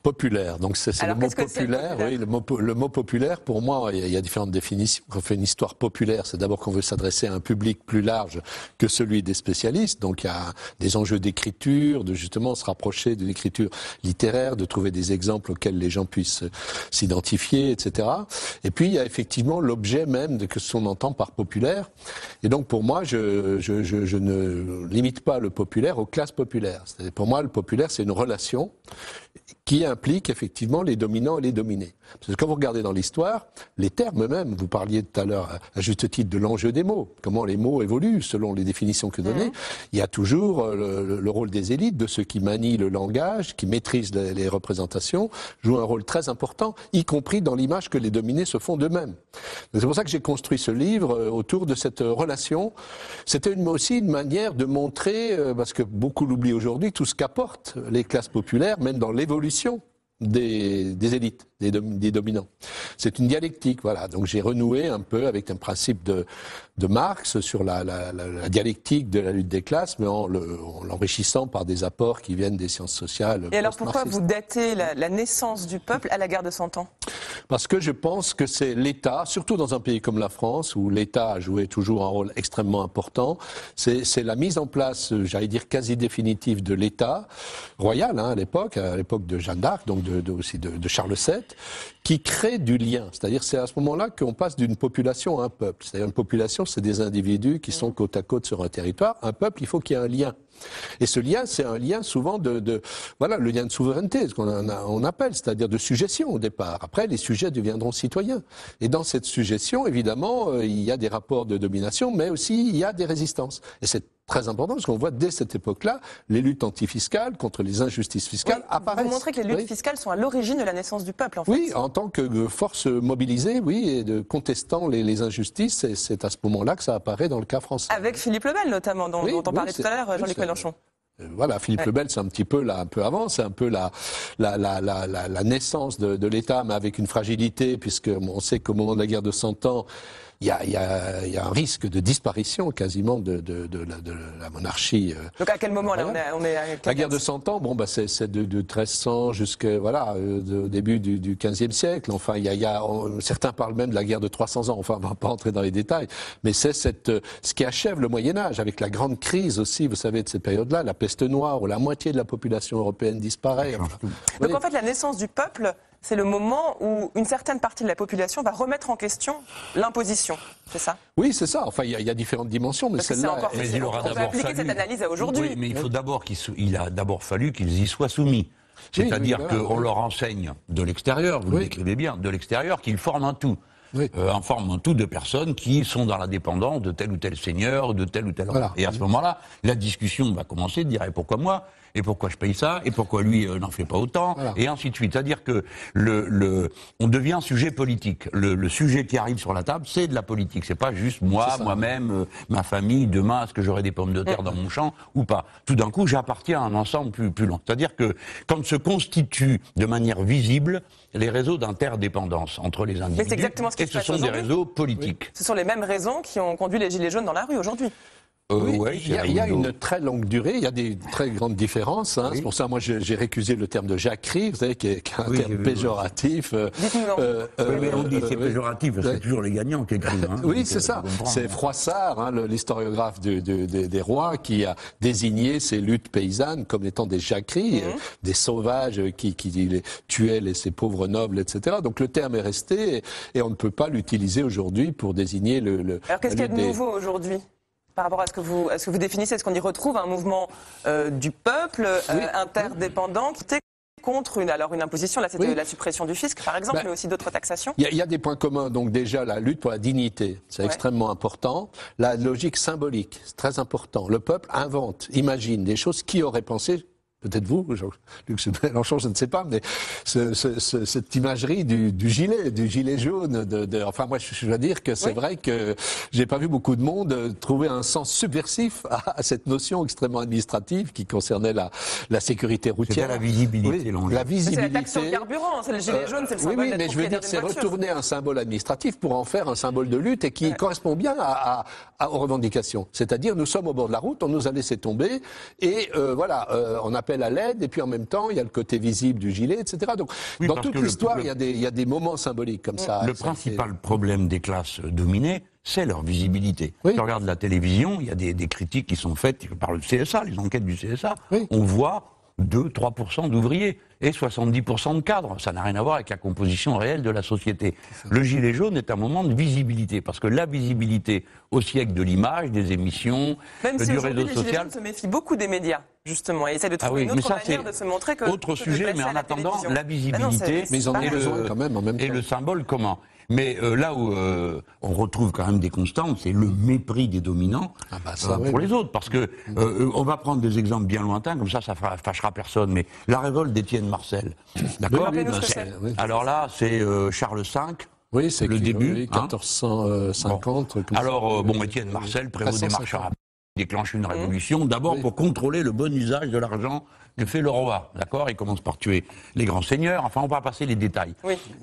populaire. Donc c'est le, mot populaire. Oui, le mot, populaire, pour moi, il y, a, différentes définitions. Quand on fait une histoire populaire, c'est d'abord qu'on veut s'adresser à un public plus large que celui des spécialistes. Donc il y a des enjeux d'écriture, de justement se rapprocher de l'écriture littéraire, de trouver des exemples auxquels les gens puissent s'identifier, etc. Et puis il y a effectivement l'objet même de que ce qu'on entend par populaire. Et donc pour moi, je, je, je, je ne limite pas le populaire aux classes populaires. Pour moi, le populaire, c'est une relation qui implique effectivement les dominants et les dominés. Parce que quand vous regardez dans l'histoire, les termes même, vous parliez tout à l'heure à juste titre de l'enjeu des mots, comment les mots évoluent selon les définitions que donnez, mmh. il y a toujours euh, le, rôle des élites, de ceux qui manient le langage, qui maîtrisent les, les représentations, jouent un rôle très important, y compris dans l'image que les dominés se font d'eux-mêmes. C'est pour ça que j'ai construit ce livre euh, autour de cette euh, relation. C'était aussi une manière de montrer, parce que beaucoup l'oublient aujourd'hui, tout ce qu'apportent les classes populaires, même dans l'évolution des, élites, des, des dominants. C'est une dialectique, voilà. Donc j'ai renoué un peu avec un principe de, de Marx sur la, dialectique de la lutte des classes, mais en l'enrichissant par des apports qui viennent des sciences sociales. Et alors pourquoi vous datez la, naissance du peuple à la guerre de Cent Ans Parce que je pense que c'est l'État, surtout dans un pays comme la France, où l'État a joué toujours un rôle extrêmement important, c'est la mise en place, j'allais dire quasi définitive, de l'État royal hein, à l'époque, à l'époque de Jeanne d'Arc, donc de, aussi de, Charles VII, qui crée du lien. C'est-à-dire c'est à ce moment-là qu'on passe d'une population à un peuple. C'est-à-dire une population, c'est des individus qui sont côte à côte sur un territoire. Un peuple, il faut qu'il y ait un lien. Et ce lien, c'est un lien souvent de, voilà, le lien de souveraineté, ce qu'on on appelle, c'est-à-dire de suggestion au départ. Après, les sujets deviendront citoyens. Et dans cette suggestion, évidemment, euh, il y a des rapports de domination, mais aussi il y a des résistances. Et c'est très important parce qu'on voit dès cette époque-là les luttes antifiscales contre les injustices fiscales apparaissent. Vous montrez que les luttes fiscales sont à l'origine de la naissance du peuple, en fait. Oui, en tant que euh, force mobilisée, oui, et de contestant les, les injustices, c'est à ce moment-là que ça apparaît dans le cas français. Avec Philippe Lebel, notamment, dont, dont on parlait tout à l'heure, Jean-Luc euh, voilà, Philippe Lebel, c'est un petit peu là, un peu avant, c'est un peu la, la, la, la naissance de, de l'État, mais avec une fragilité, puisque on sait qu'au moment de la guerre de Cent Ans, il y a, un risque de disparition quasiment de, la, monarchie. Euh, Donc à quel moment là, on, est, La guerre de 100 ans, bon, bah, c'est de, 1300 jusqu'au voilà, euh, début du, du 15e siècle. Enfin, il y a, certains parlent même de la guerre de 300 ans. Enfin, on ne va pas entrer dans les détails. Mais c'est euh, ce qui achève le Moyen-Âge avec la grande crise aussi, vous savez, de cette période-là, la peste noire où la moitié de la population européenne disparaît. Donc en fait, la naissance du peuple c'est le moment où une certaine partie de la population va remettre en question l'imposition. C'est ça Oui, c'est ça. Enfin, il y, a différentes dimensions, mais celle-là. il aura on appliquer cette analyse à aujourd'hui. Oui, mais il faut d'abord qu'il a d'abord fallu qu'ils y soient soumis. C'est-à-dire qu'on leur enseigne de l'extérieur, vous décrivez bien, de l'extérieur, qu'ils forment un tout. Euh, en forme en tout de personnes qui sont dans la dépendance de tel ou tel seigneur, de tel ou tel. Et à ce moment-là, la discussion va commencer de dire pourquoi moi et pourquoi je paye ça, et pourquoi lui euh, n'en fait pas autant, et ainsi de suite. C'est-à-dire que le, le, on devient sujet politique. Le, sujet qui arrive sur la table, c'est de la politique. C'est pas juste moi, moi-même, euh, ma famille, demain, est-ce que j'aurai des pommes de terre dans mon champ ou pas. Tout d'un coup, j'appartiens à un ensemble plus, plus long. C'est-à-dire que quand se constitue de manière visible les réseaux d'interdépendance entre les individus. ce Et ce sont des réseaux politiques. Ce sont les mêmes raisons qui ont conduit les Gilets jaunes dans la rue aujourd'hui. Euh, oui, il, y a, une très longue durée, il y a des très grandes différences. Hein. C'est pour ça, moi, j'ai récusé le terme de jacquerie, vous savez, qui est, un terme péjoratif. Euh, mais euh, on dit euh, c'est péjoratif, c'est toujours les gagnants qui écrivent. Hein. oui, c'est ça. C'est Froissart, hein, l'historiographe des rois, qui a désigné ces luttes paysannes comme étant des jacqueries, mhm. des sauvages qui, les tuaient les, ces pauvres nobles, etc. Donc le terme est resté et, on ne peut pas l'utiliser aujourd'hui pour désigner le. le Alors qu'est-ce qu'il y a de nouveau aujourd'hui par rapport à ce que vous, ce que vous définissez, est-ce qu'on y retrouve un mouvement euh, du peuple euh, interdépendant qui était contre une, alors une imposition, là c'était la suppression du fisc par exemple, bah, mais aussi d'autres taxations Il y, a des points communs, donc déjà la lutte pour la dignité, c'est extrêmement important. La logique symbolique, c'est très important. Le peuple invente, imagine des choses qui auraient pensé peut-être vous, Jean-Luc Mélenchon, je ne sais pas, mais cette imagerie du, gilet, du gilet jaune, de, enfin moi je, veux dois dire que c'est vrai que j'ai pas vu beaucoup de monde trouver un sens subversif à, cette notion extrêmement administrative qui concernait la, sécurité routière. La visibilité, la visibilité. C'est la taxe carburant, c'est le gilet euh, jaune, c'est le symbole. Oui, oui mais je veux dire, c'est retourner un symbole administratif pour en faire un symbole de lutte et qui correspond bien à, aux revendications. C'est-à-dire, nous sommes au bord de la route, on nous a laissé tomber et euh, voilà, euh, on appelle la l'aide, et puis en même temps, il y a le côté visible du gilet, etc. Donc, dans toute l'histoire, il, y, a des moments symboliques comme ça. Le principal problème des classes dominées, c'est leur visibilité. Oui. Tu regardes la télévision, il y a des, critiques qui sont faites par le CSA, les enquêtes du CSA. On voit 2-3% d'ouvriers et 70% de cadres. Ça n'a rien à voir avec la composition réelle de la société. Le gilet jaune est un moment de visibilité, parce que la visibilité au siècle de l'image, des émissions, Même si du réseau social... Les se méfie beaucoup des médias justement, et essaie de ah trouver une autre manière de se montrer que... Autre sujet, mais en attendant, la, ah visibilité mais en le, quand même et le symbole comment mais euh, là où euh, on retrouve quand même des constantes, c'est le mépris des dominants ah bah, euh, pour les autres. Parce que on va prendre des exemples bien lointains, comme ça, ça fâchera personne. Mais la révolte d'Étienne Marcel, d'accord bah, Alors là, c'est Charles V. Oui, c'est le début. 1450. Hein. Alors, bon, Étienne Marcel, prévôt des marchands déclenche une mmh. révolution, d'abord pour contrôler le bon usage de l'argent que fait le roi. D'accord Il commence par tuer les grands seigneurs. Enfin, on va passer les détails.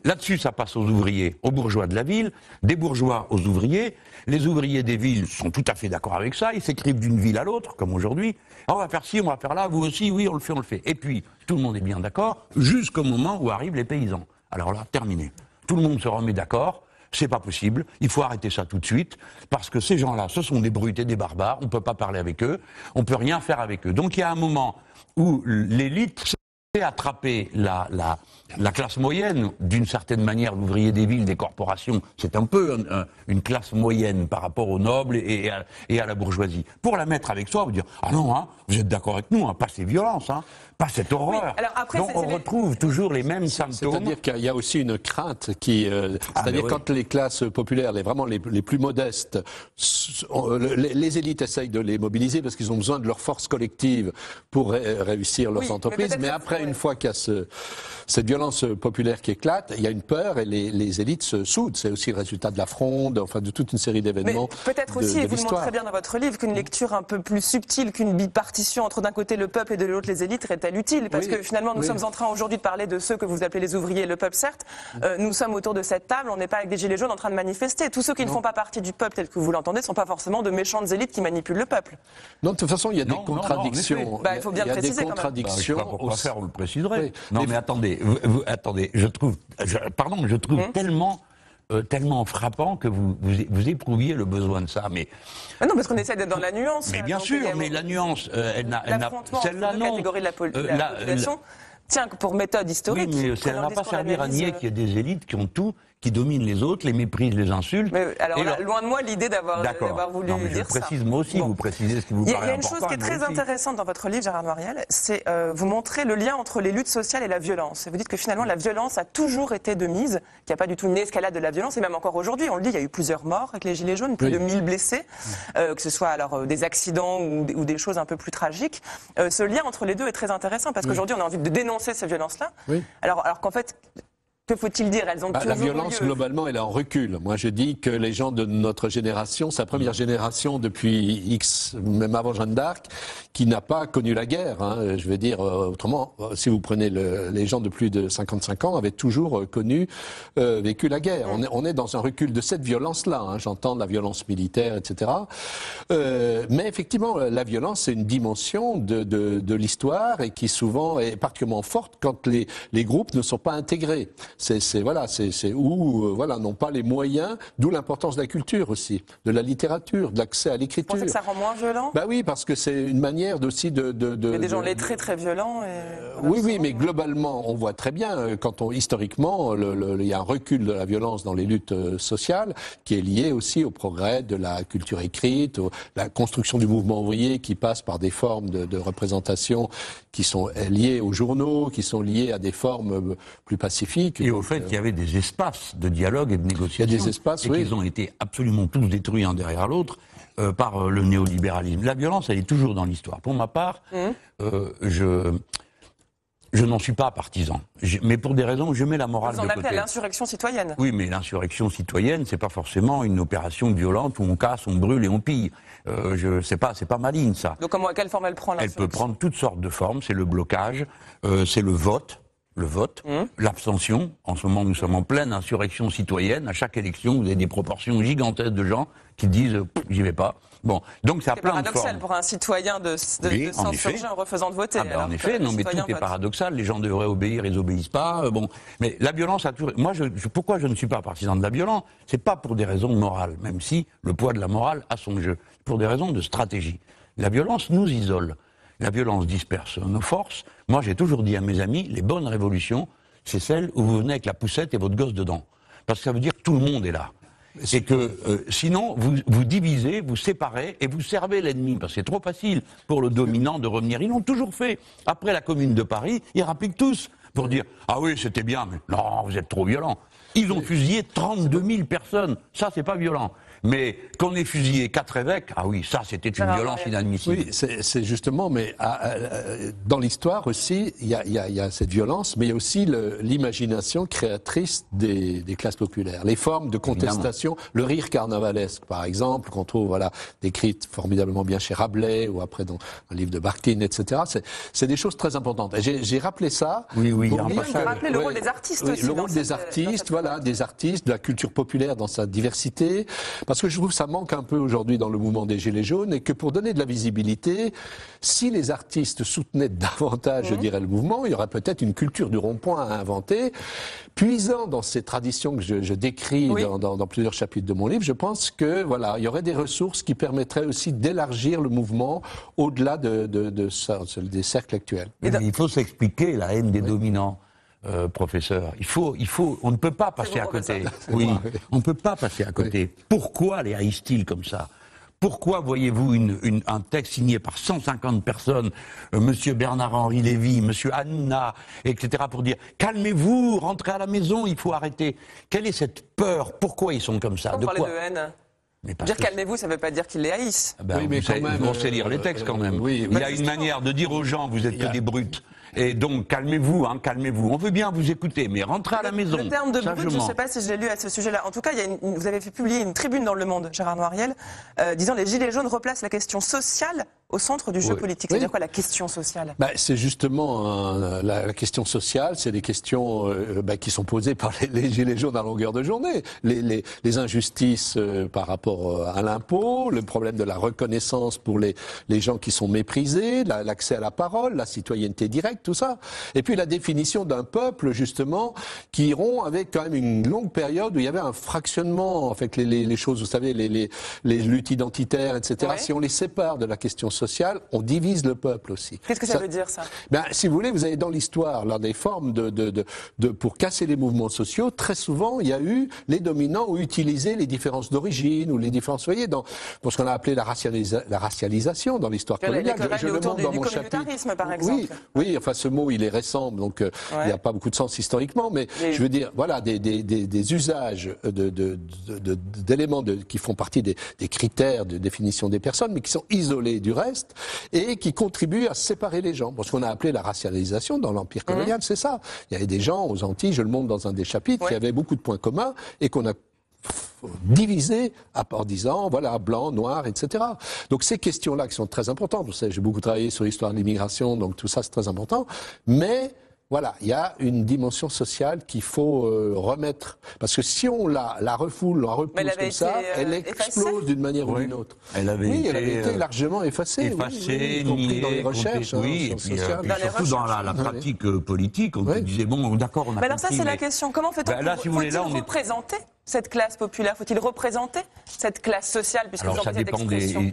Là-dessus, ça passe aux ouvriers, aux bourgeois de la ville, des bourgeois aux ouvriers. Les ouvriers des villes sont tout à fait d'accord avec ça. Ils s'écrivent d'une ville à l'autre, comme aujourd'hui. Ah, on va faire ci, on va faire là, vous aussi, oui, on le fait, on le fait. Et puis, tout le monde est bien d'accord, jusqu'au moment où arrivent les paysans. Alors là, terminé. Tout le monde se remet d'accord c'est pas possible, il faut arrêter ça tout de suite, parce que ces gens-là, ce sont des brutes et des barbares, on ne peut pas parler avec eux, on ne peut rien faire avec eux. Donc il y a un moment où l'élite s'est attraper la, la, classe moyenne, d'une certaine manière, l'ouvrier des villes, des corporations, c'est un peu une classe moyenne par rapport aux nobles et à, la bourgeoisie, pour la mettre avec soi, vous dire, ah non, hein, vous êtes d'accord avec nous, hein, pas ces violences, hein, pas cette horreur. Donc on retrouve toujours les mêmes symptômes. C'est-à-dire qu'il y a aussi une crainte qui, euh, ah, c'est-à-dire quand les classes populaires, les vraiment les, les plus modestes, les, élites essayent de les mobiliser parce qu'ils ont besoin de leur force collective pour réussir leurs entreprises. Mais, après, une fois qu'il y a ce, cette violence populaire qui éclate, il y a une peur et les, élites se soudent. C'est aussi le résultat de la fronde, enfin de toute une série d'événements. Peut-être aussi, et vous le montrez bien dans votre livre, qu'une lecture un peu plus subtile qu'une bipartition entre d'un côté le peuple et de l'autre les élites était utile, parce que finalement, nous sommes en train aujourd'hui de parler de ceux que vous appelez les ouvriers, le peuple, certes. Mm. Euh, nous sommes autour de cette table, on n'est pas avec des gilets jaunes en train de manifester. Tous ceux qui ne font pas partie du peuple, tel que vous l'entendez, ne sont pas forcément de méchantes élites qui manipulent le peuple. Non, de toute façon, il y a des contradictions. Bah, il faut bien le préciser des contradictions. Bah, au on le préciserait. Non, mais, attendez, attendez, je trouve, pardon, je trouve hein tellement euh, tellement frappant que vous, vous, éprouviez le besoin de ça. Mais ah non, parce qu'on essaie d'être dans la nuance. Mais bien sûr, mais la nuance, euh, elle n'a, celle-là non. Catégorie de euh, la, la, population. Tiens, pour méthode historique. mais ça n'a pas servi à nier qu'il y a des élites qui ont tout qui domine les autres, les méprises les insultes Mais alors, loin de moi l'idée d'avoir euh, voulu non, mais dire je précise, Moi aussi, vous précisez ce qui vous Il y, a une chose qui est très intéressante dans votre livre, Gérard Noiriel, c'est euh, vous montrer le lien entre les luttes sociales et la violence. Vous dites que finalement, la violence a toujours été de mise, qu'il n'y a pas du tout une escalade de la violence, et même encore aujourd'hui, on le dit, il y a eu plusieurs morts avec les Gilets jaunes, plus de 1000 blessés, euh, que ce soit alors euh, des accidents ou, des choses un peu plus tragiques. Euh, ce lien entre les deux est très intéressant, parce qu'aujourd'hui, on a envie de dénoncer ces violences-là, oui. alors, alors qu'en fait, que faut-il dire Elles ont bah, La violence, globalement, elle est en recul. Moi, je dis que les gens de notre génération, sa première génération depuis X, même avant Jeanne d'Arc, qui n'a pas connu la guerre. Hein, je veux dire, euh, autrement, euh, si vous prenez le, les gens de plus de 55 ans, avaient toujours euh, connu, vécu la guerre. On est, on est, dans un recul de cette violence-là. Hein. J'entends la violence militaire, etc. mais effectivement, la violence, c'est une dimension de, l'histoire et qui souvent est particulièrement forte quand les, les groupes ne sont pas intégrés c'est voilà, c'est où euh, voilà n'ont pas les moyens. D'où l'importance de la culture aussi, de la littérature, de l'accès à l'écriture. Vous que ça rend moins violent Bah oui, parce que c'est une manière aussi de. de, de Il des gens les très très violents. Euh, oui, oui, mais globalement, on voit très bien euh, quand on historiquement, le, il y a un recul de la violence dans les luttes sociales qui est lié aussi au progrès de la culture écrite, au, la construction du mouvement ouvrier qui passe par des formes de, de représentation qui sont liées aux journaux, qui sont liées à des formes plus pacifiques au fait qu'il y avait des espaces de dialogue et de négociation. Il y a des espaces, et Ils ont été absolument tous détruits un derrière l'autre euh, par euh, le néolibéralisme. La violence, elle est toujours dans l'histoire. Pour ma part, mmh. euh, je. Je n'en suis pas partisan, mais pour des raisons je mets la morale Vous en de l'insurrection citoyenne. Oui, mais l'insurrection citoyenne, c'est pas forcément une opération violente où on casse, on brûle et on pille. Euh, je sais pas, c'est pas maligne ça. Donc comment, quelle forme elle prend Elle peut prendre toutes sortes de formes. C'est le blocage, c'est le vote, le vote, mmh. l'abstention. En ce moment, nous sommes en pleine insurrection citoyenne. À chaque élection, vous avez des proportions gigantesques de gens qui disent euh, j'y vais pas. Bon, donc ça a plein de formes. C'est paradoxal pour un citoyen de, de, en, refaisant de voter. Ah, ben, en effet, non, mais tout est paradoxal. Les gens devraient obéir, ils obéissent pas. Euh, bon, mais la violence a toujours. Moi, pourquoi je ne suis pas partisan de la violence C'est pas pour des raisons morales, même si le poids de la morale a son jeu. Pour des raisons de stratégie. La violence nous isole. La violence disperse nos forces. Moi, j'ai toujours dit à mes amis, les bonnes révolutions, c'est celles où vous venez avec la poussette et votre gosse dedans. Parce que ça veut dire que tout le monde est là. C'est que euh, sinon, vous, vous divisez, vous séparez et vous servez l'ennemi. Parce que c'est trop facile pour le dominant de revenir. Ils l'ont toujours fait. Après la Commune de Paris, ils rappliquent tous pour dire Ah oui, c'était bien, mais non, vous êtes trop violent. Ils ont fusillé 32 000 personnes. Ça, c'est pas violent. Mais qu'on ait fusillé quatre évêques, ah oui, ça c'était une violence euh, inadmissible. Oui, c'est justement, mais ah, euh, dans l'histoire aussi, il y, y, y, a cette violence, mais il y a aussi l'imagination créatrice des, des, classes populaires. Les formes de contestation, le rire carnavalesque par exemple, qu'on trouve voilà, décrite formidablement bien chez Rabelais ou après dans un livre de Barkin, etc. C'est des choses très importantes. J'ai rappelé ça. Oui, oui, pour rappeler le rôle des artistes aussi, Le rôle des artistes, voilà, des artistes, de la culture populaire dans sa diversité. Parce que je trouve que ça manque un peu aujourd'hui dans le mouvement des Gilets jaunes et que pour donner de la visibilité, si les artistes soutenaient davantage, je mmh. dirais, le mouvement, il y aurait peut-être une culture du rond-point à inventer. Puisant dans ces traditions que je, décris dans, plusieurs chapitres de mon livre, je pense que voilà, il y aurait des ressources qui permettraient aussi d'élargir le mouvement au-delà de, des cercles actuels. il faut s'expliquer la haine des dominants. Euh, professeur. Il faut, il faut, on ne peut pas passer à côté. Oui, on ne peut pas passer à côté. Pourquoi les haïssent-ils comme ça pourquoi voyez-vous un texte signé par 150 personnes, euh, Monsieur Bernard-Henri Lévy, Monsieur Anna, etc., pour dire calmez-vous, rentrez à la maison, il faut arrêter. Quelle est cette peur Pourquoi ils sont comme ça de, quoi de haine. dire calmez-vous, ça ne veut pas dire qu'ils les haïssent. Ah ben, mais quand sait, même, lire les euh, textes quand même. il y a une manière de dire aux gens vous êtes que des brutes. Et donc, calmez-vous, hein, calmez-vous. On veut bien vous écouter, mais rentrez à la maison. Le terme de brut, je ne sais pas si je l'ai lu à ce sujet-là. En tout cas, il y a vous avez fait publier une tribune dans Le Monde, Gérard Noiriel, euh, disant les Gilets jaunes replacent la question sociale au centre du jeu politique. C'est-à-dire quoi la question sociale Ben C'est justement la, question sociale, c'est des questions euh, bah, qui sont posées par les, les, gilets jaunes à longueur de journée. Les, injustices euh, par rapport euh, à l'impôt, le problème de la reconnaissance pour les, les gens qui sont méprisés, l'accès à la parole, la citoyenneté directe, tout ça. Et puis la définition d'un peuple, justement, qui iront avec quand même une longue période où il y avait un fractionnement, en fait, les, choses, vous savez, les, luttes identitaires, etc. Si on les sépare de la question sociale, social on divise le peuple aussi. Qu'est-ce que ça, veut dire ça ben, Si vous voulez, vous avez dans l'histoire, l'un des formes de, de, de, pour casser les mouvements sociaux, très souvent, il y a eu les dominants ont utilisé les différences d'origine ou les différences, vous voyez, dans, pour ce qu'on a appelé la, la racialisation dans l'histoire coloniale. Je, je le dans Par exemple. Oui, oui, enfin ce mot, il est récent, donc euh, il n'y a pas beaucoup de sens historiquement, mais je veux dire, voilà, des, des, des, des usages d'éléments qui font partie des, critères de définition des personnes, mais qui sont isolés du reste et qui contribue à séparer les gens. ce qu'on a appelé la racialisation dans l'Empire mhm. colonial, c'est ça. Il y avait des gens aux Antilles, je le montre dans un des chapitres, qui avaient beaucoup de points communs et qu'on a divisé à part disant, voilà, blanc, noir, etc. Donc ces questions-là qui sont très importantes, vous savez, j'ai beaucoup travaillé sur l'histoire de l'immigration, donc tout ça c'est très important, mais voilà, il y a une dimension sociale qu'il faut euh, remettre. Parce que si on la, la refoule, la repousse comme ça, euh, elle explose d'une manière ou d'une autre. Elle avait oui, été, elle avait été euh, largement effacée. Effacée, dans les recherches. Hein, oui, et surtout dans la, pratique politique, on disait, bon, d'accord, on a Mais alors ça, c'est la question. Comment fait-on bah, pour, représenter cette classe populaire Faut-il représenter cette classe sociale Alors ça dépend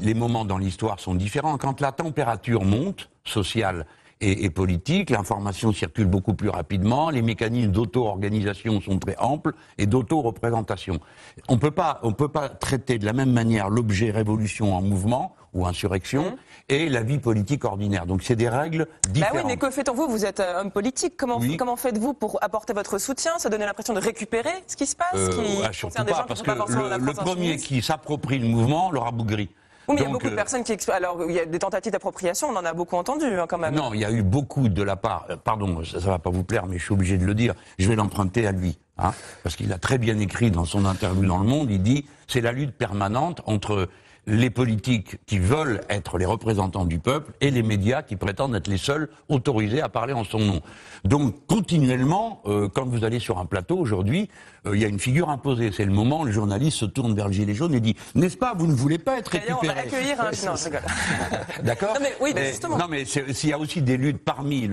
Les moments dans l'histoire sont différents. Quand la température monte, sociale, et, politique. L'information circule beaucoup plus rapidement. Les mécanismes d'auto-organisation sont très amples et d'auto-représentation. On ne peut pas traiter de la même manière l'objet révolution en mouvement ou insurrection hum. et la vie politique ordinaire. Donc c'est des règles bah différentes. oui, mais que faites vous Vous êtes euh, homme politique. Comment, faites-vous pour apporter votre soutien Ça donne l'impression de récupérer ce qui se passe euh, ah, pas, parce que, le, premier qui s'approprie le mouvement le bougri. Oui, mais il y a beaucoup de euh, personnes qui. Alors, il y a des tentatives d'appropriation, on en a beaucoup entendu hein, quand même. Non, il y a eu beaucoup de la part. Euh, pardon, ça ne va pas vous plaire, mais je suis obligé de le dire. Je vais l'emprunter à lui. Hein, parce qu'il a très bien écrit dans son interview dans Le Monde, il dit c'est la lutte permanente entre les politiques qui veulent être les représentants du peuple et les médias qui prétendent être les seuls autorisés à parler en son nom. Donc continuellement, euh, quand vous allez sur un plateau aujourd'hui, euh, il y a une figure imposée. C'est le moment où le journaliste se tourne vers le gilet jaune et dit N'est-ce pas, vous ne voulez pas être récupéré On va accueillir un. D'accord Non, mais oui, justement. Non, mais s'il y a aussi des luttes parmi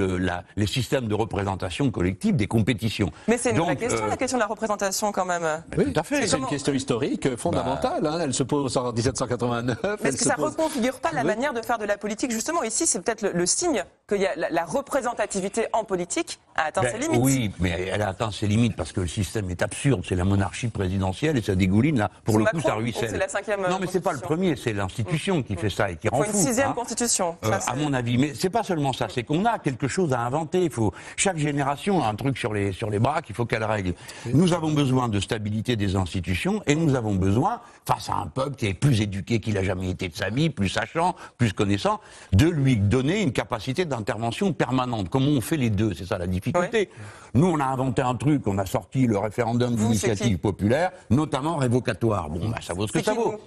les systèmes de représentation collective, des compétitions. Mais c'est une vraie question, euh, la question de la représentation, quand même. Oui, tout à fait. C'est une question historique euh, fondamentale. Hein. elle se pose en 1789. est-ce que ça ne reconfigure pas la manière de faire de la politique Justement, ici, c'est peut-être le, signe que y a la, représentativité en politique a atteint ben ses limites. Oui, mais elle a atteint ses limites parce que le système est absurde c'est la monarchie présidentielle et ça dégouline là. Pour le coup, ça ruisselle. La euh, non, mais c'est pas le premier, c'est l'institution qui mm. fait ça et qui rend fou. une sixième hein. constitution. Euh, à mon avis, mais c'est pas seulement ça, c'est qu'on a quelque chose à inventer. Il faut chaque génération a un truc sur les sur les bras qu'il faut qu'elle règle. Nous avons besoin de stabilité des institutions et nous avons besoin, face à un peuple qui est plus éduqué qu'il a jamais été de sa vie, plus sachant, plus connaissant, de lui donner une capacité d'intervention permanente. Comment on fait les deux C'est ça la difficulté. Nous, on a inventé un truc, on a sorti le référendum D'initiatives populaires, populaire, notamment révocatoire. Bon, bah, ça vaut ce que ça vaut.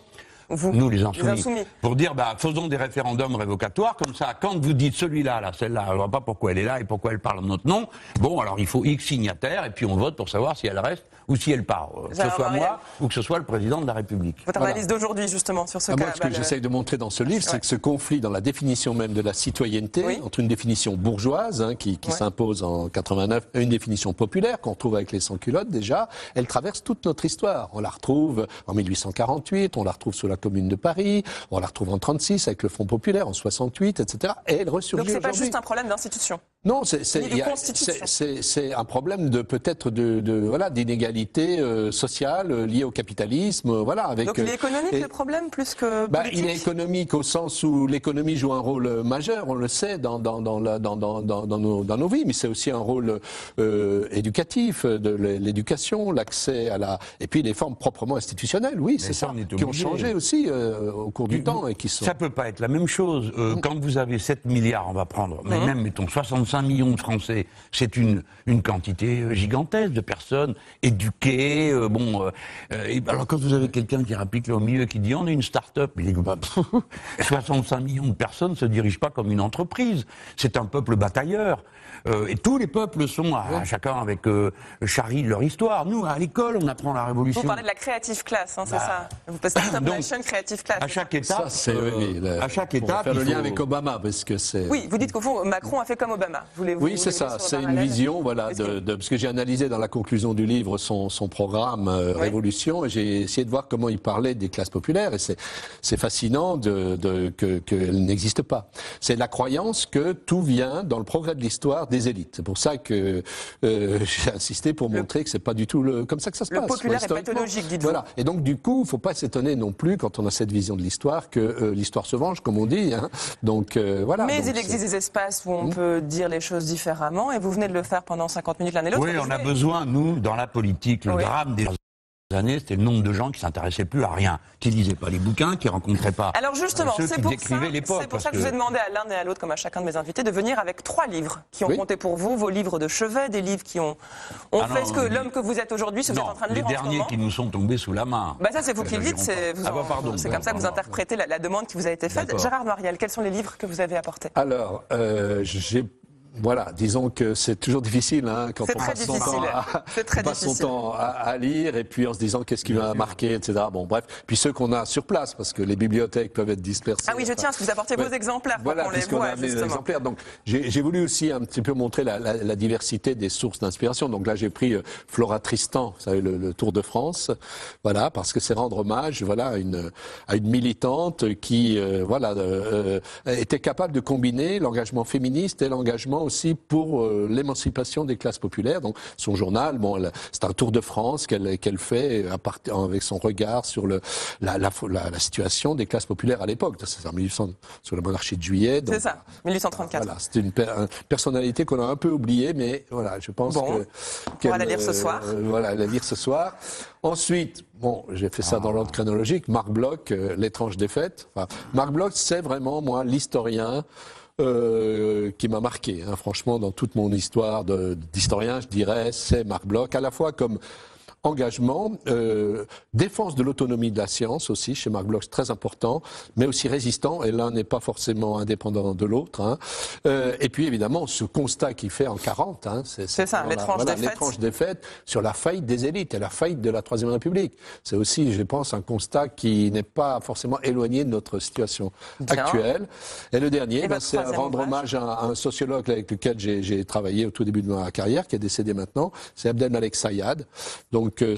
nous les insoumis, pour dire bah, faisons des référendums révocatoires, comme ça, quand vous dites celui-là, là, celle là on ne voit pas pourquoi elle est là et pourquoi elle parle en notre nom, bon, alors il faut X signataires et puis on vote pour savoir si elle reste ou si elle part, euh, que ce soit moi ou que ce soit le président de la République. Votre analyse d'aujourd'hui, justement, sur ce ah, cas. Moi, ce que j'essaye de montrer dans ce livre, c'est que ce conflit dans la définition même de la citoyenneté, entre une définition bourgeoise, hein, qui, qui s'impose en 89, et une définition populaire, qu'on retrouve avec les sans-culottes déjà, elle traverse toute notre histoire. On la retrouve en 1848, on la retrouve sous la Commune de Paris, on la retrouve en 36 avec le Front populaire, en 68, etc. Et elle ressurgit. Donc c'est pas juste un problème d'institution. Non, c'est un problème de peut-être de, voilà d'inégalité euh, sociale euh, liée au capitalisme, euh, voilà. Avec, Donc il est économique le problème plus que bah, il est économique au sens où l'économie joue un rôle majeur, on le sait dans dans nos, vies, mais c'est aussi un rôle éducatif, de l'éducation, l'accès à la et puis les formes proprement institutionnelles, oui, c'est ça, qui ont changé aussi au cours du temps et qui sont. Ça peut pas être la même chose mm. quand vous avez 7 milliards, on va prendre, mais mm. même mettons 65 25 millions de Français, c'est une, une quantité euh, gigantesque de personnes éduquées. Euh, bon, euh, alors quand vous avez quelqu'un qui rapplique au milieu qui dit on est une start-up, il dit 65 millions de personnes ne se dirigent pas comme une entreprise. C'est un peuple batailleur. Euh, et tous les peuples sont, à, chacun avec euh, charrie leur histoire. Nous, à l'école, on apprend la révolution. Vous parlez de la créative classe, hein, c'est bah, ça Vous passez donc, Nation créative classe. À chaque étape, ça, euh, oui, à chaque étape, faire le lien avec Obama parce que c'est. Oui, vous dites qu'au fond, Macron a fait comme Obama. oui, c'est ça. C'est une vision, voilà, de, parce que j'ai analysé dans la conclusion du livre son, son programme Révolution et j'ai essayé de voir comment il parlait des classes populaires et c'est fascinant de, de qu'elles n'existent pas. C'est la croyance que tout vient dans le progrès de l'histoire des élites. C'est pour ça que euh, j'ai insisté pour montrer que c'est pas du tout le, comme ça que ça se passe. populaire pathologique, Voilà. Et donc du coup, faut pas s'étonner non plus quand on a cette vision de l'histoire que euh, l'histoire se venge, comme on dit. Hein. Donc euh, voilà. Mais il existe des espaces où on hmm? peut dire les choses différemment, et vous venez de le faire pendant 50 minutes l'année l'autre. Oui, on a besoin, nous, dans la politique, le drame des années, c'était le nombre de gens qui s'intéressaient plus à rien, qui lisaient pas les bouquins, qui rencontraient pas. Alors justement, euh, c'est pour, ça, c'est pour ça que, je vous ai demandé à l'un et à l'autre, comme à chacun de mes invités, de venir avec trois livres qui ont compté pour vous, vos livres de chevet, des livres qui ont, ah fait ce que l'homme que vous êtes aujourd'hui, ce que vous êtes en train de lire en ce moment. Les derniers qui nous sont tombés sous la main. Bah ça, c'est vous qui le dites, c'est, ah c'est comme ça que vous interprétez la, demande qui vous a été faite. Gérard Mariel, quels sont les livres que vous avez apportés Alors, euh, j'ai voilà, disons que c'est toujours difficile hein, quand on passe, son temps, à, lire et puis en se disant qu'est-ce qui m'a marqué, etc. Bon, bref. Puis ceux qu'on a sur place, parce que les bibliothèques peuvent être dispersées. Ah oui, je tiens à que vous apportez vos exemplaires. Voilà, qu'on les a des exemplaires. Donc j'ai voulu aussi un petit peu montrer la, diversité des sources d'inspiration. Donc là, j'ai pris euh, Flora Tristan, vous savez, le, Tour de France. Voilà, parce que c'est rendre hommage voilà, à, une, à une militante qui euh, voilà, euh, était capable de combiner l'engagement féministe et l'engagement aussi pour euh, l'émancipation des classes populaires. Donc son journal, bon, c'est un tour de France qu'elle fait euh, à euh, avec son regard sur le, la, la, situation des classes populaires à l'époque. C'est sur la monarchie de Juillet. C'est ça, 1834. c'est une, personnalité qu'on a un peu oubliée, mais voilà, je pense que. On va la lire ce soir. voilà, la lire ce soir. Ensuite, bon, j'ai fait ça dans l'ordre chronologique, Marc Bloch, L'étrange défaite. Marc Bloch, c'est vraiment, moi, l'historien euh, qui m'a marqué, hein. franchement, dans toute mon histoire d'historien, je dirais, c'est Marc Bloch, à la fois comme engagement, euh, défense de l'autonomie de la science aussi, chez Marc Bloch, très important, mais aussi résistant, et l'un n'est pas forcément indépendant de l'autre. Hein. Euh, et puis évidemment, ce constat qu'il fait en 40, hein, c'est ça, l'étrange défaite. sur la faillite des élites et la faillite de la Troisième République. C'est aussi, je pense, un constat qui n'est pas forcément éloigné de notre situation actuelle. Et le dernier, ben, c'est rendre hommage à, un sociologue avec lequel j'ai travaillé au tout début de ma carrière, qui est décédé maintenant, c'est Abdel Sayad. Donc donc euh,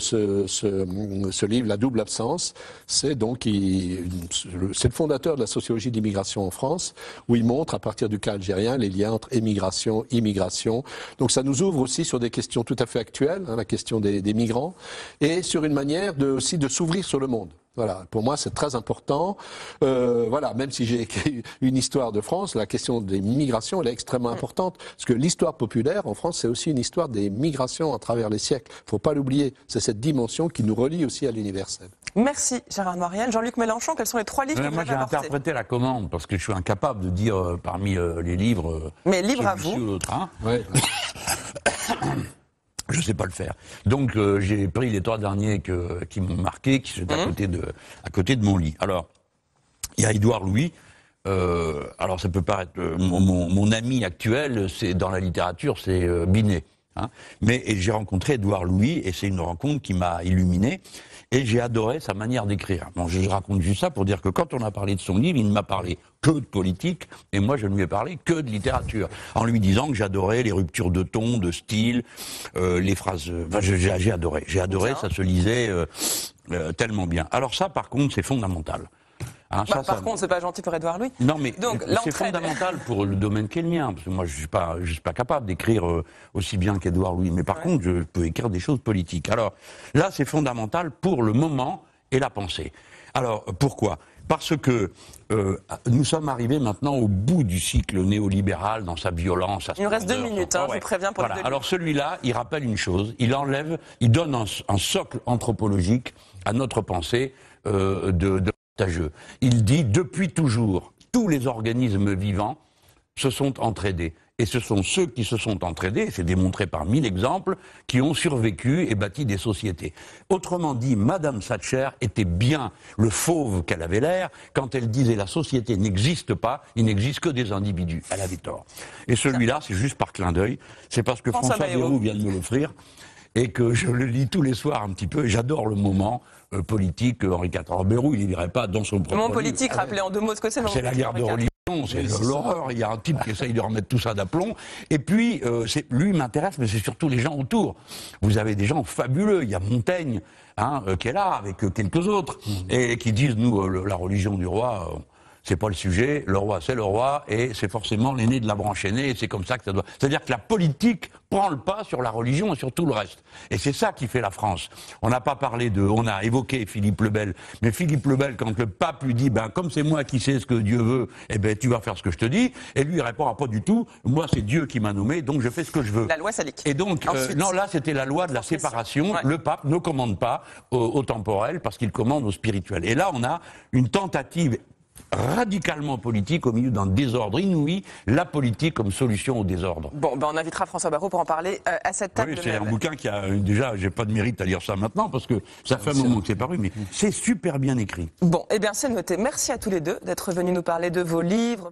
ce, livre, La double absence, c'est donc c'est le fondateur de la sociologie de l'immigration en France, où il montre à partir du cas algérien les liens entre émigration, immigration. Donc ça nous ouvre aussi sur des questions tout à fait actuelles, hein, la question des, migrants, et sur une manière aussi de s'ouvrir sur le monde. Voilà, pour moi c'est très important. Euh, voilà, même si j'ai écrit une histoire de France, la question des migrations elle est extrêmement importante parce que l'histoire populaire en France c'est aussi une histoire des migrations à travers les siècles. Il ne Faut pas l'oublier, c'est cette dimension qui nous relie aussi à l'universel. Merci Gérard Morial, Jean-Luc Mélenchon, quels sont les trois livres euh, que vous Moi j'ai interprété la commande parce que je suis incapable de dire euh, parmi les livres. Mais libre à vous. Je ne sais pas le faire. Donc euh, j'ai pris les trois derniers qui m'ont marqué, qui sont à, mmh. côté de, à côté de mon lit. Alors, il y a Édouard Louis. Euh, alors ça peut paraître... Euh, mon, mon, ami actuel, c'est dans la littérature, c'est euh, Binet. Hein. Mais j'ai rencontré Édouard Louis et c'est une rencontre qui m'a illuminé et j'ai adoré sa manière d'écrire. Bon, je raconte juste ça pour dire que quand on a parlé de son livre, il ne m'a parlé que de politique, et moi je ne lui ai parlé que de littérature, en lui disant que j'adorais les ruptures de ton, de style, euh, les phrases... Euh, enfin, j'ai adoré, j'ai adoré, ça se lisait euh, tellement bien. Alors ça, par contre, c'est fondamental. Ah, bah, par contre, contre, c'est pas gentil pour Edouard Louis. Non, mais c'est fondamental pour le domaine qui est le mien, parce que moi, je suis pas, je suis pas capable d'écrire euh, aussi bien qu'Edouard Louis. Mais par contre, je peux écrire des choses politiques. Alors là, c'est fondamental pour le moment et la pensée. Alors euh, pourquoi Parce que euh, nous sommes arrivés maintenant au bout du cycle néolibéral dans sa violence. il nous reste deux minutes, hein, je vous préviens pour Alors celui-là, il rappelle une chose, il enlève, il donne un, socle anthropologique à notre pensée de il dit depuis toujours, tous les organismes vivants se sont entraidés. Et ce sont ceux qui se sont entraidés, c'est démontré par mille exemples, qui ont survécu et bâti des sociétés. Autrement dit, Madame Thatcher était bien le fauve qu'elle avait l'air quand elle disait la société n'existe pas, il n'existe que des individus. Elle avait tort. Et celui-là, c'est juste par clin d'œil, c'est parce que François Bayrou vient de nous l'offrir et que je le lis tous les soirs un petit peu. et J'adore le moment euh, politique. Euh, Henri IV Bérou, il ne dirait pas dans son propre. Le moment politique, rappelez en deux mots ce que c'est. C'est la guerre de religion c'est l'horreur. Il y a un type qui essaye de remettre tout ça d'aplomb. Et puis, euh, lui m'intéresse, mais c'est surtout les gens autour. Vous avez des gens fabuleux. Il y a Montaigne, hein, qui est là avec quelques autres, mmh. et qui disent, nous, la religion du roi, c'est pas le sujet, le roi c'est le roi, et c'est forcément l'aîné de la branche aînée, et c'est comme ça que ça doit. C'est-à-dire que la politique prend le pas sur la religion et sur tout le reste. Et c'est ça qui fait la France. On n'a pas parlé de, on a évoqué Philippe le Bel, mais Philippe le Bel, quand le pape lui dit, ben comme c'est moi qui sais ce que Dieu veut, eh ben tu vas faire ce que je te dis, et lui il répond ah, pas du tout, moi c'est Dieu qui m'a nommé, donc je fais ce que je veux. La loi salique. Et donc euh, non là c'était la loi de la séparation. Le pape ne commande pas au, au temporel parce qu'il commande au spirituel. Et là on a une tentative radicalement politique au milieu d'un désordre inouï, la politique comme solution au désordre. Bon, ben on invitera François Barraud pour en parler euh, à cette table. Oui, c'est un bouquin qui a déjà, j'ai pas de mérite à lire ça maintenant parce que ça fait un moment que c'est paru, mais c'est super bien écrit. Bon, eh bien c'est noté. Merci à tous les deux d'être venus nous parler de vos livres.